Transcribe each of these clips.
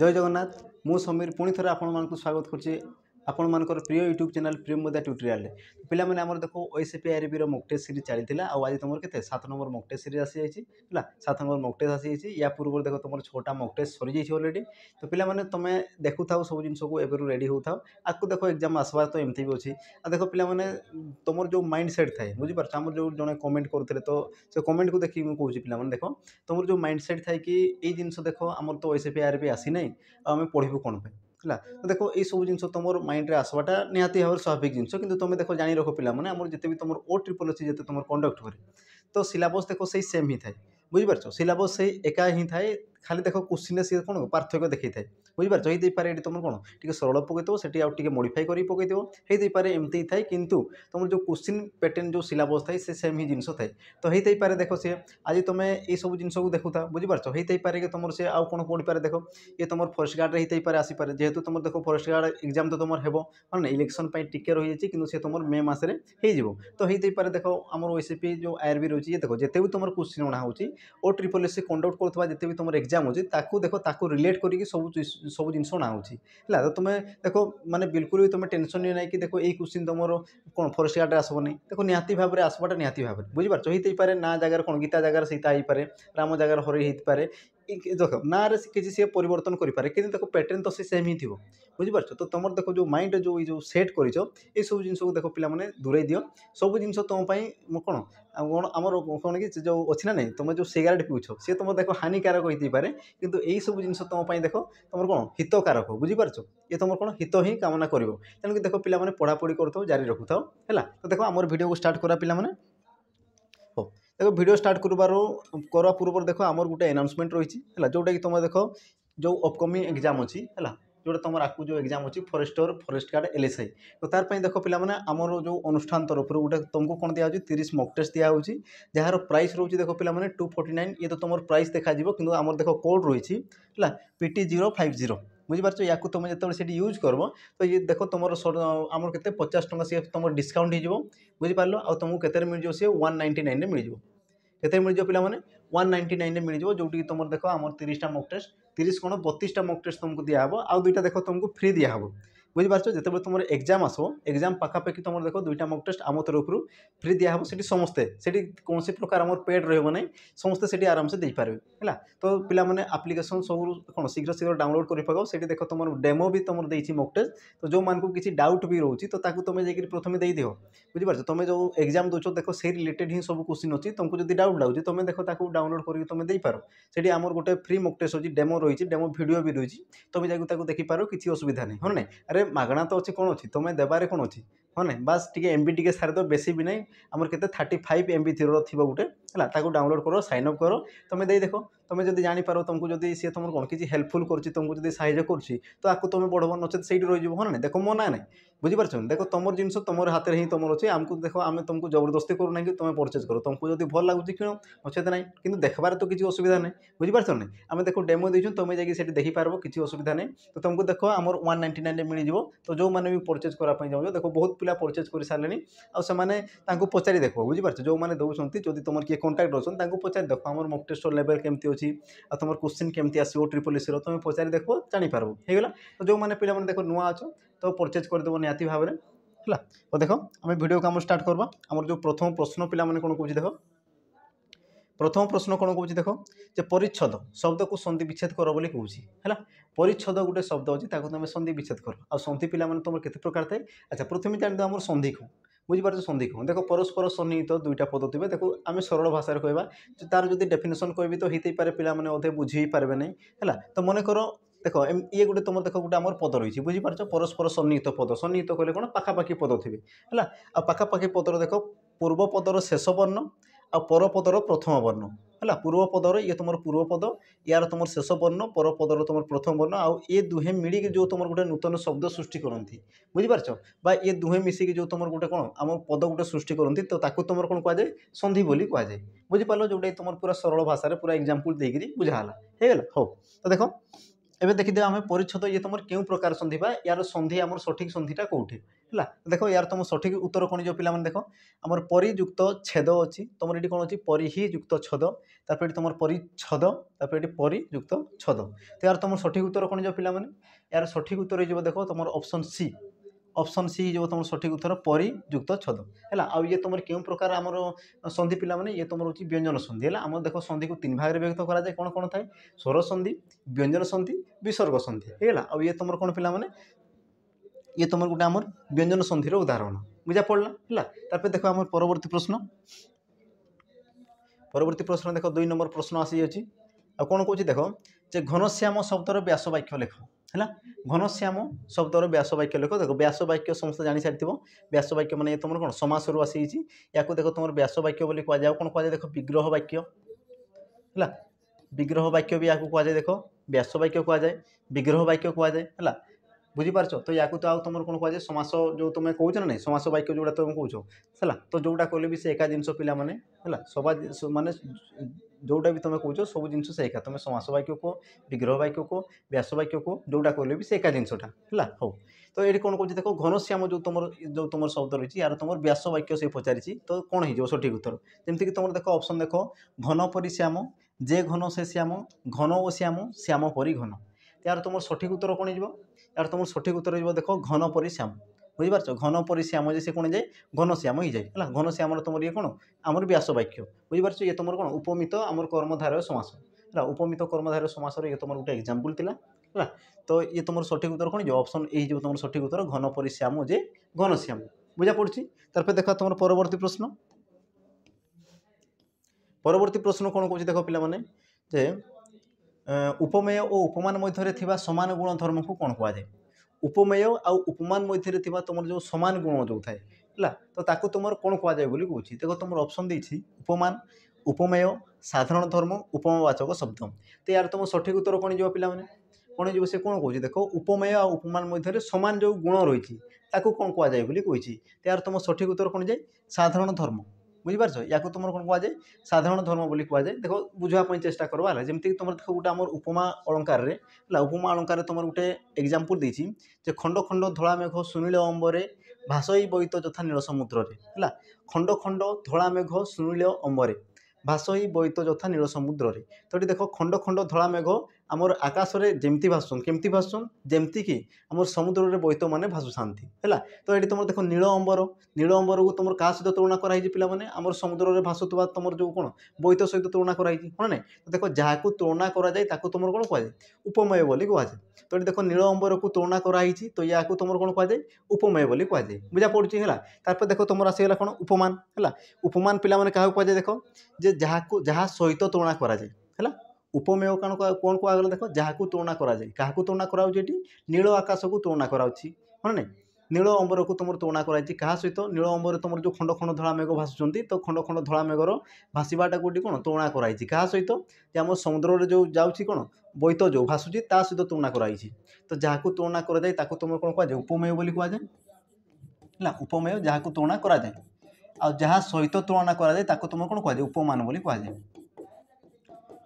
জয় জগন্নাথ ମୁଁ ସମୀର ପୁଣି ଥରେ ଆପଣମାନଙ୍କୁ ସ୍ୱାଗତ କରୁଛି ଆପଣମାନଙ୍କର ପ୍ରିୟ ୟୁଟ୍ୟୁବ୍ ଚ୍ୟାନେଲ୍ ପ୍ରିୟ ମୋଦା ଟ୍ୟୁଟୋରିଆଲ୍ରେ ପିଲାମାନେ ଆମର ଦେଖ ଓଏସ୍ପିଆଇବିର ମୋକ୍ ଟେଷ୍ଟ ସିରିଜ୍ ଚାଲିଥିଲା ଆଉ ଆଜି ତୁମର କେତେ ସାତ ନମ୍ବର ମୋକ୍ ଟେଷ୍ଟ ସିରିଜ୍ ଆସିଯାଇଛି ହେଲା ସାତ ନମ୍ବର ମୋକ୍ ଟେଷ୍ଟ ଆସିଯାଇଛି ୟା ପୂର୍ବରୁ ଦେଖ ତୁମର ଛଅଟା ମୋକ୍ ଟେଷ୍ଟ ସରିଯାଇଛି ଅଲରେଡ଼ି ତ ପିଲାମାନେ ତୁମେ ଦେଖୁଥାଉ ସବୁ ଜିନିଷକୁ ଏବେରୁ ରେଡ଼ି ହେଉଥାଉ ଆଗକୁ ଦେଖ ଏକ୍ଜାମ୍ ଆସିବାର ତ ଏମିତି ବି ଅଛି ଆଉ ଦେଖ ପିଲାମାନେ ତୁମର ଯେଉଁ ମାଇଣ୍ଡ ସେଟ୍ ଥାଏ ବୁଝିପାରୁଛ ଆମର ଯେଉଁ ଜଣେ କମେଣ୍ଟ କରୁଥିଲେ ତ ସେ କମେଣ୍ଟକୁ ଦେଖିକି ମୁଁ କହୁଛି ପିଲାମାନେ ଦେଖ ତୁମର ଯେଉଁ ମାଇଣ୍ଡ ସେଟ୍ ଥାଏ କି ଏଇ ଜିନିଷ ଦେଖ ଆମର ତ ଓଏସ୍ପିଆଇଆର୍ବି ଆସିନାହିଁ ଆଉ ଆମେ ପଢ଼ିବୁ କ'ଣ ପାଇଁ ହେଲା ଦେଖ ଏଇସବୁ ଜିନିଷ ତୁମର ମାଇଣ୍ଡରେ ଆସିବାଟା ନିହାତି ଭାବରେ ସ୍ୱାଭାବିକ ଜିନିଷ କିନ୍ତୁ ତୁମେ ଦେଖ ଜାଣି ରଖ ପିଲାମାନେ ଆମର ଯେତେ ବି ତୁମର ଓ ଟ୍ରିପଲ୍ ଅଛି ଯେତେ ତୁମର କଣ୍ଡକ୍ଟ କରେ ତ ସିଲାବସ୍ ଦେଖ ସେଇ ସେମ୍ ହିଁ ଥାଏ ବୁଝିପାରୁଛ ସିଲାବସ୍ ସେଇ ଏକା ହିଁ ଥାଏ খালি দেখো কোশ্চিনে সি কোণ পার্থক্য দেখাই বুঝিপারছ হয়েপারে এটি তোমার কোণ টিকি সরল পকাইব সেটি আউ টিকি মডিফাই করে পকাইব হয়েপারে এমতি থাকে কিন্তু তোমার যে কোশ্চিন প্যাটর্ন যে সিলাবস থাকে সে সেম হি জিনিস থাকে তো হয়েপারে দেখো সি আজ তুমি এইসব জিনিসক দেখুতা বুঝিপারছ হয়েপারে কি তোমার সে আউ কোণ পড়িপারে দেখো ইয়ে তোমার ফরেস্ট গার্ডে হয়েপারে আসিপারে যেহেতু তোমার দেখো ফরেস্ট গার্ড এক্সাম তো তোমার হব মানে ইলেকশন পাই টিকে রয়েছে কিন্তু সে তোমার মে মাসে হয়েযিব তো হয়েপারে দেখো আমার ওএসিপি যে আইআরবি রয়েছে দেখো যেতে বি তোমার কোশ্চিন অনা হচ্ছে ও ট্রিপল এসি কন্ডক্ট করুবা যেতে বি তোমার এক্সাম ଏକ୍ଜାମ୍ ଅଛି ତାକୁ ଦେଖ ତାକୁ ରିଲେଟ୍ କରିକି ସବୁ ସବୁ ଜିନିଷ ଅଣାହେଉଛି ହେଲା ତ ତୁମେ ଦେଖ ମାନେ ବିଲକୁଲ ବି ତୁମେ ଟେନସନ୍ ନିଅ ନାହିଁ କି ଦେଖ ଏଇ କୋଶ୍ଚିନ୍ ତୁମର କ'ଣ ଫରେଷ୍ଟ ଗାର୍ଡ଼ରେ ଆସିବ ଦେଖ ନିହାତି ଭାବରେ ଆସିବାଟା ନିହାତି ଭାବରେ ବୁଝିପାରୁଛ ହେଇଥାଇପାରେ ନା ଜାଗାରେ କ'ଣ ଗୀତା ଜାଗାରେ ସୀତା ହେଇପାରେ ରାମ ଜାଗାରେ ହରି ହେଇପାରେ দেখ নাঁরে କିଛି ସିଏ ପରିବର୍ତ୍ତନ କରିପାରେ କିନ୍ତୁ ତାକୁ ପ୍ୟାଟର୍ନ ତ ସେ ସେମ୍ ହିଁ ଥିବ ବୁଝିପାରୁଛ ତ ତୁମର ଦେଖ ଯେଉଁ ମାଇଣ୍ଡ ଯେଉଁ ଏଇ ଯେଉଁ ସେଟ୍ କରିଛ ଏସବୁ ଜିନିଷକୁ ଦେଖ ପିଲାମାନେ ଦୂରେଇ ଦିଅ ସବୁ ଜିନିଷ ତୁମ ପାଇଁ କ'ଣ ଆଉ କ'ଣ ଆମର କ'ଣ କି ଯେଉଁ ଅଛି ନା ନାହିଁ ତୁମେ ଯେଉଁ ସିଗାରେଟ୍ ପିଉଛ ସିଏ ତୁମ ଦେଖ ହାନିକାରକ ହେଇଯାଇପାରେ କିନ୍ତୁ ଏଇସବୁ ଜିନିଷ ତୁମ ପାଇଁ ଦେଖ ତୁମର କ'ଣ ହିତକାରକ ବୁଝିପାରୁଛ ଇଏ ତୁମର କ'ଣ ହିତ ହିଁ କାମନା କରିବ ତେଣୁକି ଦେଖ ପିଲାମାନେ ପଢ଼ାପଢ଼ି କରୁଥାଉ ଜାରି ରଖୁଥାଉ ହେଲା ତ ଦେଖ ଆମର ଭିଡ଼ିଓକୁ ଷ୍ଟାର୍ଟ କରା ପିଲାମାନେ ହଉ দেখো ভিডিও স্টার্ট করবার করা পূর্বর দেখো আমার গোটে আনাউন্সমেন্ট রয়েছে হ্যাঁ যেটাকি তোমার দেখো যে অপকমিং এক্সাম অছি হ্যাঁ যেটা তোমার আকু যে এক্সাম অছি ফরেস্টর ফরেস্ট গার্ড এলএসআই তো তার পাই দেখো পিলামানে আমার যে অনুষ্ঠান তরফর গোটে তোমাকে কোণ দিয়া হচ্ছে তিরিশ মক টেস্ট দিয়া হচ্ছে যার প্রাইস রয়েছে দেখো পিলামানে টু ফর্টি নাইন ইয়ে তো তোমার প্রাইস দেখা যাব কিন্তু আমার দেখো কোড রয়েছে হ্যাঁ পিটি জিরো ফাইভ জিরো বুঝিপারছ ୟାକୁ ତୁମେ ଯେତେବେଳେ ସେଠି ୟୁଜ୍ କରିବ ତ ଇଏ ଦେଖ ତୁମର ଆମର କେତେ ପଚାଶ ଟଙ୍କା ସିଏ ତୁମର ଡିସକାଉଣ୍ଟ ହେଇଯିବ ବୁଝିପାରିଲ ଆଉ ତୁମକୁ କେତେରେ ମିଳିଯିବ ସିଏ ୱାନ୍ ନାଇଣ୍ଟି ନାଇନ୍ରେ ମିଳିଯିବ କେତେ ମିଳିଯିବ ପିଲାମାନେ ୱାନ୍ ନାଇଣ୍ଟି ନାଇନ୍ରେ ମିଳିଯିବ ଯେଉଁଠିକି ତୁମର ଦେଖ ଆମର ତିରିଶଟା ମକ୍ ଟେଷ୍ଟ ତିରିଶ କ'ଣ ବତିଶଟା ମକ୍ ଟେଷ୍ଟ ତୁମକୁ ଦିଆହେବ ଆଉ ଦୁଇଟା ଦେଖ ତୁମକୁ ଫ୍ରି ଦିଆହେବ বুঝিপারছ যেতবে তোমার এক্সাম আসব এক্সাম পাখাপাখি তোমার দেখো দুইটা মক টেস্ট আমার তরফর ফ্রি দিয়া হব সেটি সমস্ত সেটি কৌশি প্রকার আমার পেড রহব না সমস্ত সেটি আরামসে দিপারবে হল তো পিলা মানে আপ্লিকেসন সব কোণ শীঘ্র শীঘ্র ডাউনলোড করে পাব সেটি দেখো তোমার ডেমো বি তোমার দিয়েছি মক টেস্ট তো যে কিছু ডাউট বি রয়েছে তো তাকে তুমি যাই প্রথমে দিয়ে দিও বুঝিপারছ তুমি যে এক্সাম দৌছ দেখো সেই রিলেটেড হি সব কোশ্চিন অছি তোমাকে যদি ডাউট লাগুছে তুমি দেখো তাকে ডাউনলোড করি তুমি দিপার সেটি আমার গোটে ফ্রি মক টেস্ট অছি ডেমো রয়েছে ডেমো ভিডিও বি রয়েছে তুমি যাই তাকে দেখিপার কিছু অসুবিধা নেই হ্যাঁ না আরে ମାଗଣା ତ ଅଛି କ'ଣ ଅଛି ତୁମେ ଦେବାରେ କ'ଣ ଅଛି ହଁ ନାହିଁ ବାସ୍ ଟିକେ ଏମ୍ ବି ଟିକେ ସାରିଦେବ ବେଶୀ ବି ନାହିଁ ଆମର କେତେ ଥାର୍ଟି ଫାଇଭ୍ ଏମ୍ ବି ଥିର ଥିବ ଗୋଟେ ହେଲା ତାକୁ ଡାଉନଲୋଡ଼୍ କର ସାଇନ୍ ଅପ୍ କର ତୁମେ ଦେଇ ଦେଖ ତୁମେ ଯଦି ଜାଣିପାର ତୁମକୁ ଯଦି ସିଏ ତୁମର କ'ଣ କିଛି ହେଲ୍ପଫୁଲ୍ କରୁଛି ତୁମକୁ ଯଦି ସାହାଯ୍ୟ କରୁଛି ତ ଆକୁ ତୁମେ ବଢ଼ବ ନଚେତ୍ ସେଇଠି ରହିଯିବ ହଁ ନାହିଁ ଦେଖ ମନା ନାହିଁ ବୁଝିପାରୁଛନ୍ତି ଦେଖ ତୁମର ଜିନିଷ ତୁମର ହାତରେ ହିଁ ତୁମର ଅଛି ଆମକୁ ଦେଖ ଆମେ ତୁମକୁ ଜବରଦସ୍ତି କରୁନାହିଁ କି ତୁମେ ପରଚେଜ୍ କର ତୁମକୁ ଯଦି ଭଲ ଲାଗୁଛି କିଣ ନଚେତ୍ ନାହିଁ କିନ୍ତୁ ଦେଖବାରେ ତ କିଛି ଅସୁବିଧା ନାହିଁ ବୁଝିପାରୁଛ ନା ଆମେ ଦେଖ ଡେମୋ ଦେଇଛୁ ତୁମେ ଯାଇକି ସେଠି ଦେଖିପାରିବ କିଛି ଅସୁବିଧା ନାହିଁ ତ ତୁମକୁ ଦେଖ ଆମର ୱାନ୍ ନାଇଣ୍ଟି ନାଇନ୍ରେ ମିଳିଯିବ ତ ଯେଉଁମାନେ ବି ପରଚେଜ୍ କରିବା ପାଇଁ ଚାହୁଁଛ ଦେଖ ବହୁତ ପିଲା ପରଚେଜ୍ କରିସାରିଲେଣି ଆଉ ସେମାନେ ତାଙ୍କୁ ପଚାରି ଦେଖ ବୁଝିପାରୁଛ ଯେଉଁମାନେ ଦେଉଛନ୍ତି ଯଦି ତୁମର କିଏ କଣ୍ଟାକ୍ଟ ଅଛନ୍ତି ତାଙ୍କୁ ପଚାରି ଦେଖ ଆମର ମକ୍ ଟେଷ୍ଟର ଲେଭେଲ୍ କେମିତି ଅଛି ଆଉ ତୁମର କୋଶ୍ଚିନ୍ କେମିତି ଆସିବ ଟ୍ରିପଲ୍ ଏସିର ତୁମେ ପଚାରି ଦେଖ ଜାଣିପାରିବ ହେଇଗଲା ତ ଯେଉଁମାନେ ପିଲାମାନେ ଦେଖ ନୂଆ ଅଛ ତ ପରଚେଜ୍ କରିଦେବ ନିହାତି ଭାବରେ ହେଲା ତ ଦେଖ ଆମେ ଭିଡ଼ିଓ କାମ ଷ୍ଟାର୍ଟ କରିବା ଆମର ଯେଉଁ ପ୍ରଥମ ପ୍ରଶ୍ନ ପିଲାମାନେ କ'ଣ କହୁଛି ଦେଖ প্রথম প্রশ্ন কোণ কৌছি দেখ যে পরিচ্ছদ শব্দকু সন্ধি বিচ্ছেদ কর বলে কৌছি হ্যাঁ পরিচ্ছদ গোটে শব্দ অছি তাকে তুমি সন্ধি বিচ্ছেদ কর আর সন্ধি পিলা মানে তোমার কেতে প্রকার থাকে আচ্ছা প্রথমে জানি আমার সন্ধি কু বুঝিপারছ সন্ধি কু দেখ পরস্পর সন্নিহিত দুইটা পদ থাকবে দেখ আমি সরল ভাষায় কহবা তার যদি ডেফিনেসন কবি তো হইতে পারে পিলা মানে অধে বুঝি পারবে না হ্যাঁ তো মনে করো দেখ ইয়ে গোটে তোমার দেখ গোটে আমার পদ রয়েছে বুঝিপারছ পরস্পর সন্নিহিত পদ সন্নিহিত কলে কোণ পাখাপাখি পদ থাকবে হ্যাঁ আর পাখাপাখি পদর দেখ পূর্ব পদর শেষ বর্ণ ଆଉ ପରପଦର ପ୍ରଥମ ବର୍ଣ୍ଣ ହେଲା ପୂର୍ବ ପଦର ଇଏ ତୁମର ପୂର୍ବ ପଦ ୟାର ତୁମର ଶେଷ ବର୍ଣ୍ଣ ପରପଦର ତୁମର ପ୍ରଥମ ବର୍ଣ୍ଣ ଆଉ ଏ ଦୁହେଁ ମିଳିକି ଯେଉଁ ତୁମର ଗୋଟେ ନୂତନ ଶବ୍ଦ ସୃଷ୍ଟି କରନ୍ତି ବୁଝିପାରୁଛ ବା ଏ ଦୁହେଁ ମିଶିକି ଯେଉଁ ତୁମର ଗୋଟେ କ'ଣ ଆମ ପଦ ଗୋଟେ ସୃଷ୍ଟି କରନ୍ତି ତ ତାକୁ ତୁମର କ'ଣ କୁହାଯାଏ ସନ୍ଧି ବୋଲି କୁହାଯାଏ ବୁଝିପାରିଲ ଯେଉଁଟାକି ତୁମର ପୁରା ସରଳ ଭାଷାରେ ପୁରା ଏକ୍ଜାମ୍ପଲ୍ ଦେଇକିରି ବୁଝା ହେଲା ହେଇଗଲା ହଉ ତ ଦେଖ এবে দেখিদেবা আমি পরিচ্ছদ ইয়ে তোমার কেউ প্রকার সন্ধি বা ইয়ার সন্ধি আমার সঠিক সন্ধিটা কোটি ହେଲା ଦେଖ ୟାର ତୁମ ସଠିକ୍ ଉତ୍ତର କ'ଣ ଯେଉଁ ପିଲାମାନେ ଦେଖ ଆମର ପରିଯୁକ୍ତ ଛେଦ ଅଛି ତୁମର ଏଠି କ'ଣ ଅଛି ପରିହିଯୁକ୍ତ ଛଦ ତାପରେ ଏଠି ତୁମର ପରିଚ୍ଛଦ ତାପରେ ଏଠି ପରିଯୁକ୍ତ ଛଦ ତ ୟାର ତୁମର ସଠିକ୍ ଉତ୍ତର କ'ଣ ଯେଉଁ ପିଲାମାନେ ୟାର ସଠିକ୍ ଉତ୍ତର ହେଇଯିବ ଦେଖ ତୁମର ଅପସନ୍ ସି অপশন ସି ହେଇଯିବ ତୁମର ସଠିକ୍ ଉତ୍ତର ପରିଯୁକ୍ତ ଛଦ ହେଲା ଆଉ ଇଏ ତୁମର କେଉଁ ପ୍ରକାର ଆମର ସନ୍ଧି ପିଲାମାନେ ଇଏ ତୁମର ହେଉଛି ବ୍ୟଞ୍ଜନ ସନ୍ଧି ହେଲା ଆମର ଦେଖ ସନ୍ଧିକୁ ତିନି ଭାଗରେ ବିଭକ୍ତ କରାଯାଏ କ'ଣ କ'ଣ ଥାଏ ସ୍ୱର ସନ୍ଧି ବ୍ୟଞ୍ଜନ ସନ୍ଧି ବିସର୍ଗ ସନ୍ଧି ହେଇଗଲା ଆଉ ଇଏ ତୁମର କ'ଣ ପିଲାମାନେ ଇଏ ତୁମର ଗୋଟେ ଆମର ବ୍ୟଞ୍ଜନ ସନ୍ଧିର ଉଦାହରଣ ବୁଝା ପଡ଼ିଲା ହେଲା ତାପରେ ଦେଖ ଆମର ପରବର୍ତ୍ତୀ ପ୍ରଶ୍ନ ପରବର୍ତ୍ତୀ ପ୍ରଶ୍ନ ଦେଖ ଦୁଇ ନମ୍ବର ପ୍ରଶ୍ନ ଆସିଯାଉଛି ଆଉ କ'ଣ କହୁଛି ଦେଖ ଯେ ଘନଶ୍ୟାମ ଶବ୍ଦର ବ୍ୟାସ ବାକ୍ୟ ଲେଖ ହେଲା ଘନଶ୍ୟାମ ଶବ୍ଦର ବ୍ୟାସ ବାକ୍ୟ ଲେଖ ଦେଖ ବ୍ୟାସ ବାକ୍ୟ ସମସ୍ତେ ଜାଣିସାରିଥିବ ବ୍ୟାସ ବାକ୍ୟ ମାନେ ତୁମର କ'ଣ ସମାସରୁ ଆସିଯାଇଛି ୟାକୁ ଦେଖ ତୁମର ବ୍ୟାସ ବାକ୍ୟ ବୋଲି କୁହାଯାଏ କ'ଣ କୁହାଯାଏ ଦେଖ ବିଗ୍ରହ ବାକ୍ୟ ହେଲା ବିଗ୍ରହ ବାକ୍ୟ ବି ୟାକୁ କୁହାଯାଏ ଦେଖ ବ୍ୟାସ ବାକ୍ୟ କୁହାଯାଏ ବିଗ୍ରହ ବାକ୍ୟ କୁହାଯାଏ ହେଲା বুঝিপারছ তো ୟାକୁ ତ ଆଉ ତୁମର କ'ଣ କୁହାଯାଏ ସମାସ ଯେଉଁ ତୁମେ କହୁଛ ନା ନାହିଁ ସମାସ ବାକ୍ୟ ଯେଉଁଟା ତୁମେ କହୁଛ ହେଲା ତ ଯେଉଁଟା କହିଲେ ବି ସେ ଏକା ଜିନିଷ ପିଲାମାନେ ହେଲା ସବା ମାନେ ଯେଉଁଟା ବି ତୁମେ କହୁଛ ସବୁ ଜିନିଷ ସେ ଏକା ତୁମେ ସମାସ ବାକ୍ୟ କୁହ ବିଗ୍ରହ ବାକ୍ୟ କୁହ ବ୍ୟାସ ବାକ୍ୟ କୁହ ଯେଉଁଟା କହିଲେ ବି ସେ ଏକା ଜିନିଷଟା ହେଲା ହଉ ତ ଏଠି କ'ଣ କହୁଛି ଦେଖ ଘନଶ୍ୟାମ ଯେଉଁ ତୁମର ଯେଉଁ ତୁମର ଶବ୍ଦ ରହିଛି ୟାର ତୁମର ବ୍ୟାସ ବାକ୍ୟ ସେ ପଚାରିଛି ତ କ'ଣ ହେଇଯିବ ସଠିକ୍ ଉତ୍ତର ଯେମିତିକି ତୁମର ଦେଖ ଅପସନ୍ ଦେଖ ଘନ ପରି ଶ୍ୟାମ যে ঘন সে শ্যাম ঘন ও শ্যাম শ্যাম পরি ঘন তার তোমার সঠিক উত্তর কোণ হয়ে ଏହାର ତୁମର ସଠିକ୍ ଉତ୍ତର ଯିବ ଦେଖ ଘନ ପରି ଶ୍ୟାମ ବୁଝିପାରୁଛ ଘନ ପରି ଶ୍ୟାମ ଯେ ସେ କ'ଣ ହେଇଯାଏ ଘନଶ୍ୟାମ ହେଇଯାଏ ହେଲା ଘନଶ୍ୟାମର ତୁମର ଇଏ କ'ଣ ଆମର ବ୍ୟାସବାକ୍ୟ ବୁଝିପାରୁଛ ଇଏ ତୁମର କ'ଣ ଉପମିତ ଆମର କର୍ମଧାରୟ ସମାସ ହେଲା ଉପମିତ କର୍ମଧାରୟ ସମାସର ଇଏ ତୁମର ଗୋଟେ ଏକ୍ଜାମ୍ପଲ୍ ଥିଲା ହେଲା ତ ଇଏ ତୁମର ସଠିକ୍ ଉତ୍ତର କ'ଣ ଯିବ ଅପସନ୍ ଏଇ ଯିବ ତୁମର ସଠିକ୍ ଉତ୍ତର ଘନ ପରି ଶ୍ୟାମ ଯେ ଘନଶ୍ୟାମ বুঝা পড়ছি তারপরে দেখো তোমার পরবর্তী প্রশ্ন পরবর্তী প্রশ্ন কোণ করছি দেখো পিলা মানে যে ଉପମେୟ ଓ ଉପମାନ ମଧ୍ୟରେ ଥିବା ସମାନ ଗୁଣ ଧର୍ମକୁ କ'ଣ କୁହାଯାଏ ଉପମେୟ ଆଉ ଉପମାନ ମଧ୍ୟରେ ଥିବା ତୁମର ଯେଉଁ ସମାନ ଗୁଣ ଯେଉଁ ଥାଏ ହେଲା ତ ତାକୁ ତୁମର କ'ଣ କୁହାଯାଏ ବୋଲି କହୁଛି ଦେଖ ତୁମର ଅପସନ୍ ଦେଇଛି ଉପମାନ ଉପମେୟ ସାଧାରଣ ଧର୍ମ ଉପମବାଚକ ଶବ୍ଦ ତ ୟାର ତୁମ ସଠିକ୍ ଉତ୍ତର କ'ଣ ଯିବ ପିଲାମାନେ କ'ଣ ଯିବ ସେ କ'ଣ କହୁଛି ଦେଖ ଉପମେୟ ଆଉ ଉପମାନ ମଧ୍ୟରେ ସମାନ ଯେଉଁ ଗୁଣ ରହିଛି ତାକୁ କ'ଣ କୁହାଯାଏ ବୋଲି କହିଛି ତ ୟାର ତୁମ ସଠିକ୍ ଉତ୍ତର କ'ଣ ଯାଏ ସାଧାରଣ ଧର୍ମ বুঝিপারছ ইয়াকে তোমার কোণ কুয়া যায় সাধারণ ধর্ম বলে কুয়া যায় দেখো বুঝবা চেষ্টা করবা হলে যেমি তোমার দেখো গোটে আমার উপমা অলঙ্কারে হল উপমা অলঙ্কারে তোমার গোটে এক্সাম্পল দিয়েছি যে খণ্ড খণ্ড ধলা মেঘ শুনিলে অম্বরে ভাষই বৈত যথা নীল সমুদ্রে হল খণ্ড খণ্ড ধলা মেঘ শুনিলে অম্বরে ভাষই বৈত যথা নীল সমুদ্রে তো এটি দেখো খণ্ড খণ্ড ধলা মেঘ ଆମର ଆକାଶରେ ଯେମିତି ଭାସୁଛନ୍ତି କେମିତି ଭାସୁଛନ୍ତି ଯେମିତିକି ଆମର ସମୁଦ୍ରରେ ବୋଇତମାନେ ଭାସୁଥାନ୍ତି ହେଲା ତ ଏଇଠି ତୁମର ଦେଖ ନୀଳ ଅମ୍ବର ନୀଳ ଅମ୍ବରକୁ ତୁମର କାହା ସହିତ ତୁଳନା କରାହେଇଛି ପିଲାମାନେ ଆମର ସମୁଦ୍ରରେ ଭାସୁଥିବା ତୁମର ଯେଉଁ କ'ଣ ବୋଇତ ସହିତ ତୁଳନା କରାହେଇଛି କ'ଣ ନାହିଁ ତ ଦେଖ ଯାହାକୁ ତୁଳନା କରାଯାଏ ତାକୁ ତୁମର କ'ଣ କୁହାଯାଏ ଉପମେୟ ବୋଲି କୁହାଯାଏ ତ ଏଠି ଦେଖ ନୀଳ ଅମ୍ବରକୁ ତୁଳନା କରାହେଇଛି ତ ଏହାକୁ ତୁମର କ'ଣ କୁହାଯାଏ ଉପମେୟ ବୋଲି କୁହାଯାଏ ବୁଝା ପଡ଼ୁଛି ହେଲା ତାପରେ ଦେଖ ତୁମର ଆସିଗଲା କ'ଣ ଉପମାନ ହେଲା ଉପମାନ ପିଲାମାନେ କାହାକୁ କୁହାଯାଏ ଦେଖ ଯେ ଯାହାକୁ ଯାହା ସହିତ ତୁଳନା କରାଯାଏ ହେଲା ଉପମେୟ କ'ଣ କ'ଣ କୁହାଗଲା ଦେଖ ଯାହାକୁ ତୁଳନା କରାଯାଏ କାହାକୁ ତୁଳନା କରାଯାଉଛି ଏଠି ନୀଳ ଆକାଶକୁ ତୁଳନା କରାଯାଉଛି ହଁ ନାଇଁ ନୀଳ ଅମ୍ବରକୁ ତୁମର ତୁଳନା କରାଯାଇଛି କାହା ସହିତ ନୀଳ ଅମ୍ବରେ ତୁମର ଯେଉଁ ଖଣ୍ଡ ଖଣ୍ଡ ଧଳା ମେଘ ଭାସୁଛନ୍ତି ତ ଖଣ୍ଡ ଖଣ୍ଡ ଧଳା ମେଘର ଭାସିବାଟାକୁ ଏଠି କ'ଣ ତୁଳନା କରାଯାଇଛି କାହା ସହିତ ଯେ ଆମ ସମୁଦ୍ରରେ ଯେଉଁ ଯାଉଛି କ'ଣ ବୈତ ଯେଉଁ ଭାସୁଛି ତା ସହିତ ତୁଳନା କରାଯାଇଛି ତ ଯାହାକୁ ତୁଳନା କରାଯାଏ ତାକୁ ତୁମର କ'ଣ କୁହାଯାଏ ଉପମେୟ ବୋଲି କୁହାଯାଏ ହେଲା ଉପମେୟ ଯାହାକୁ ତୁଳନା କରାଯାଏ ଆଉ ଯାହା ସହିତ ତୁଳନା କରାଯାଏ ତାକୁ ତୁମର କ'ଣ କୁହାଯାଏ ଉପମାନ ବୋଲି କୁହାଯାଏ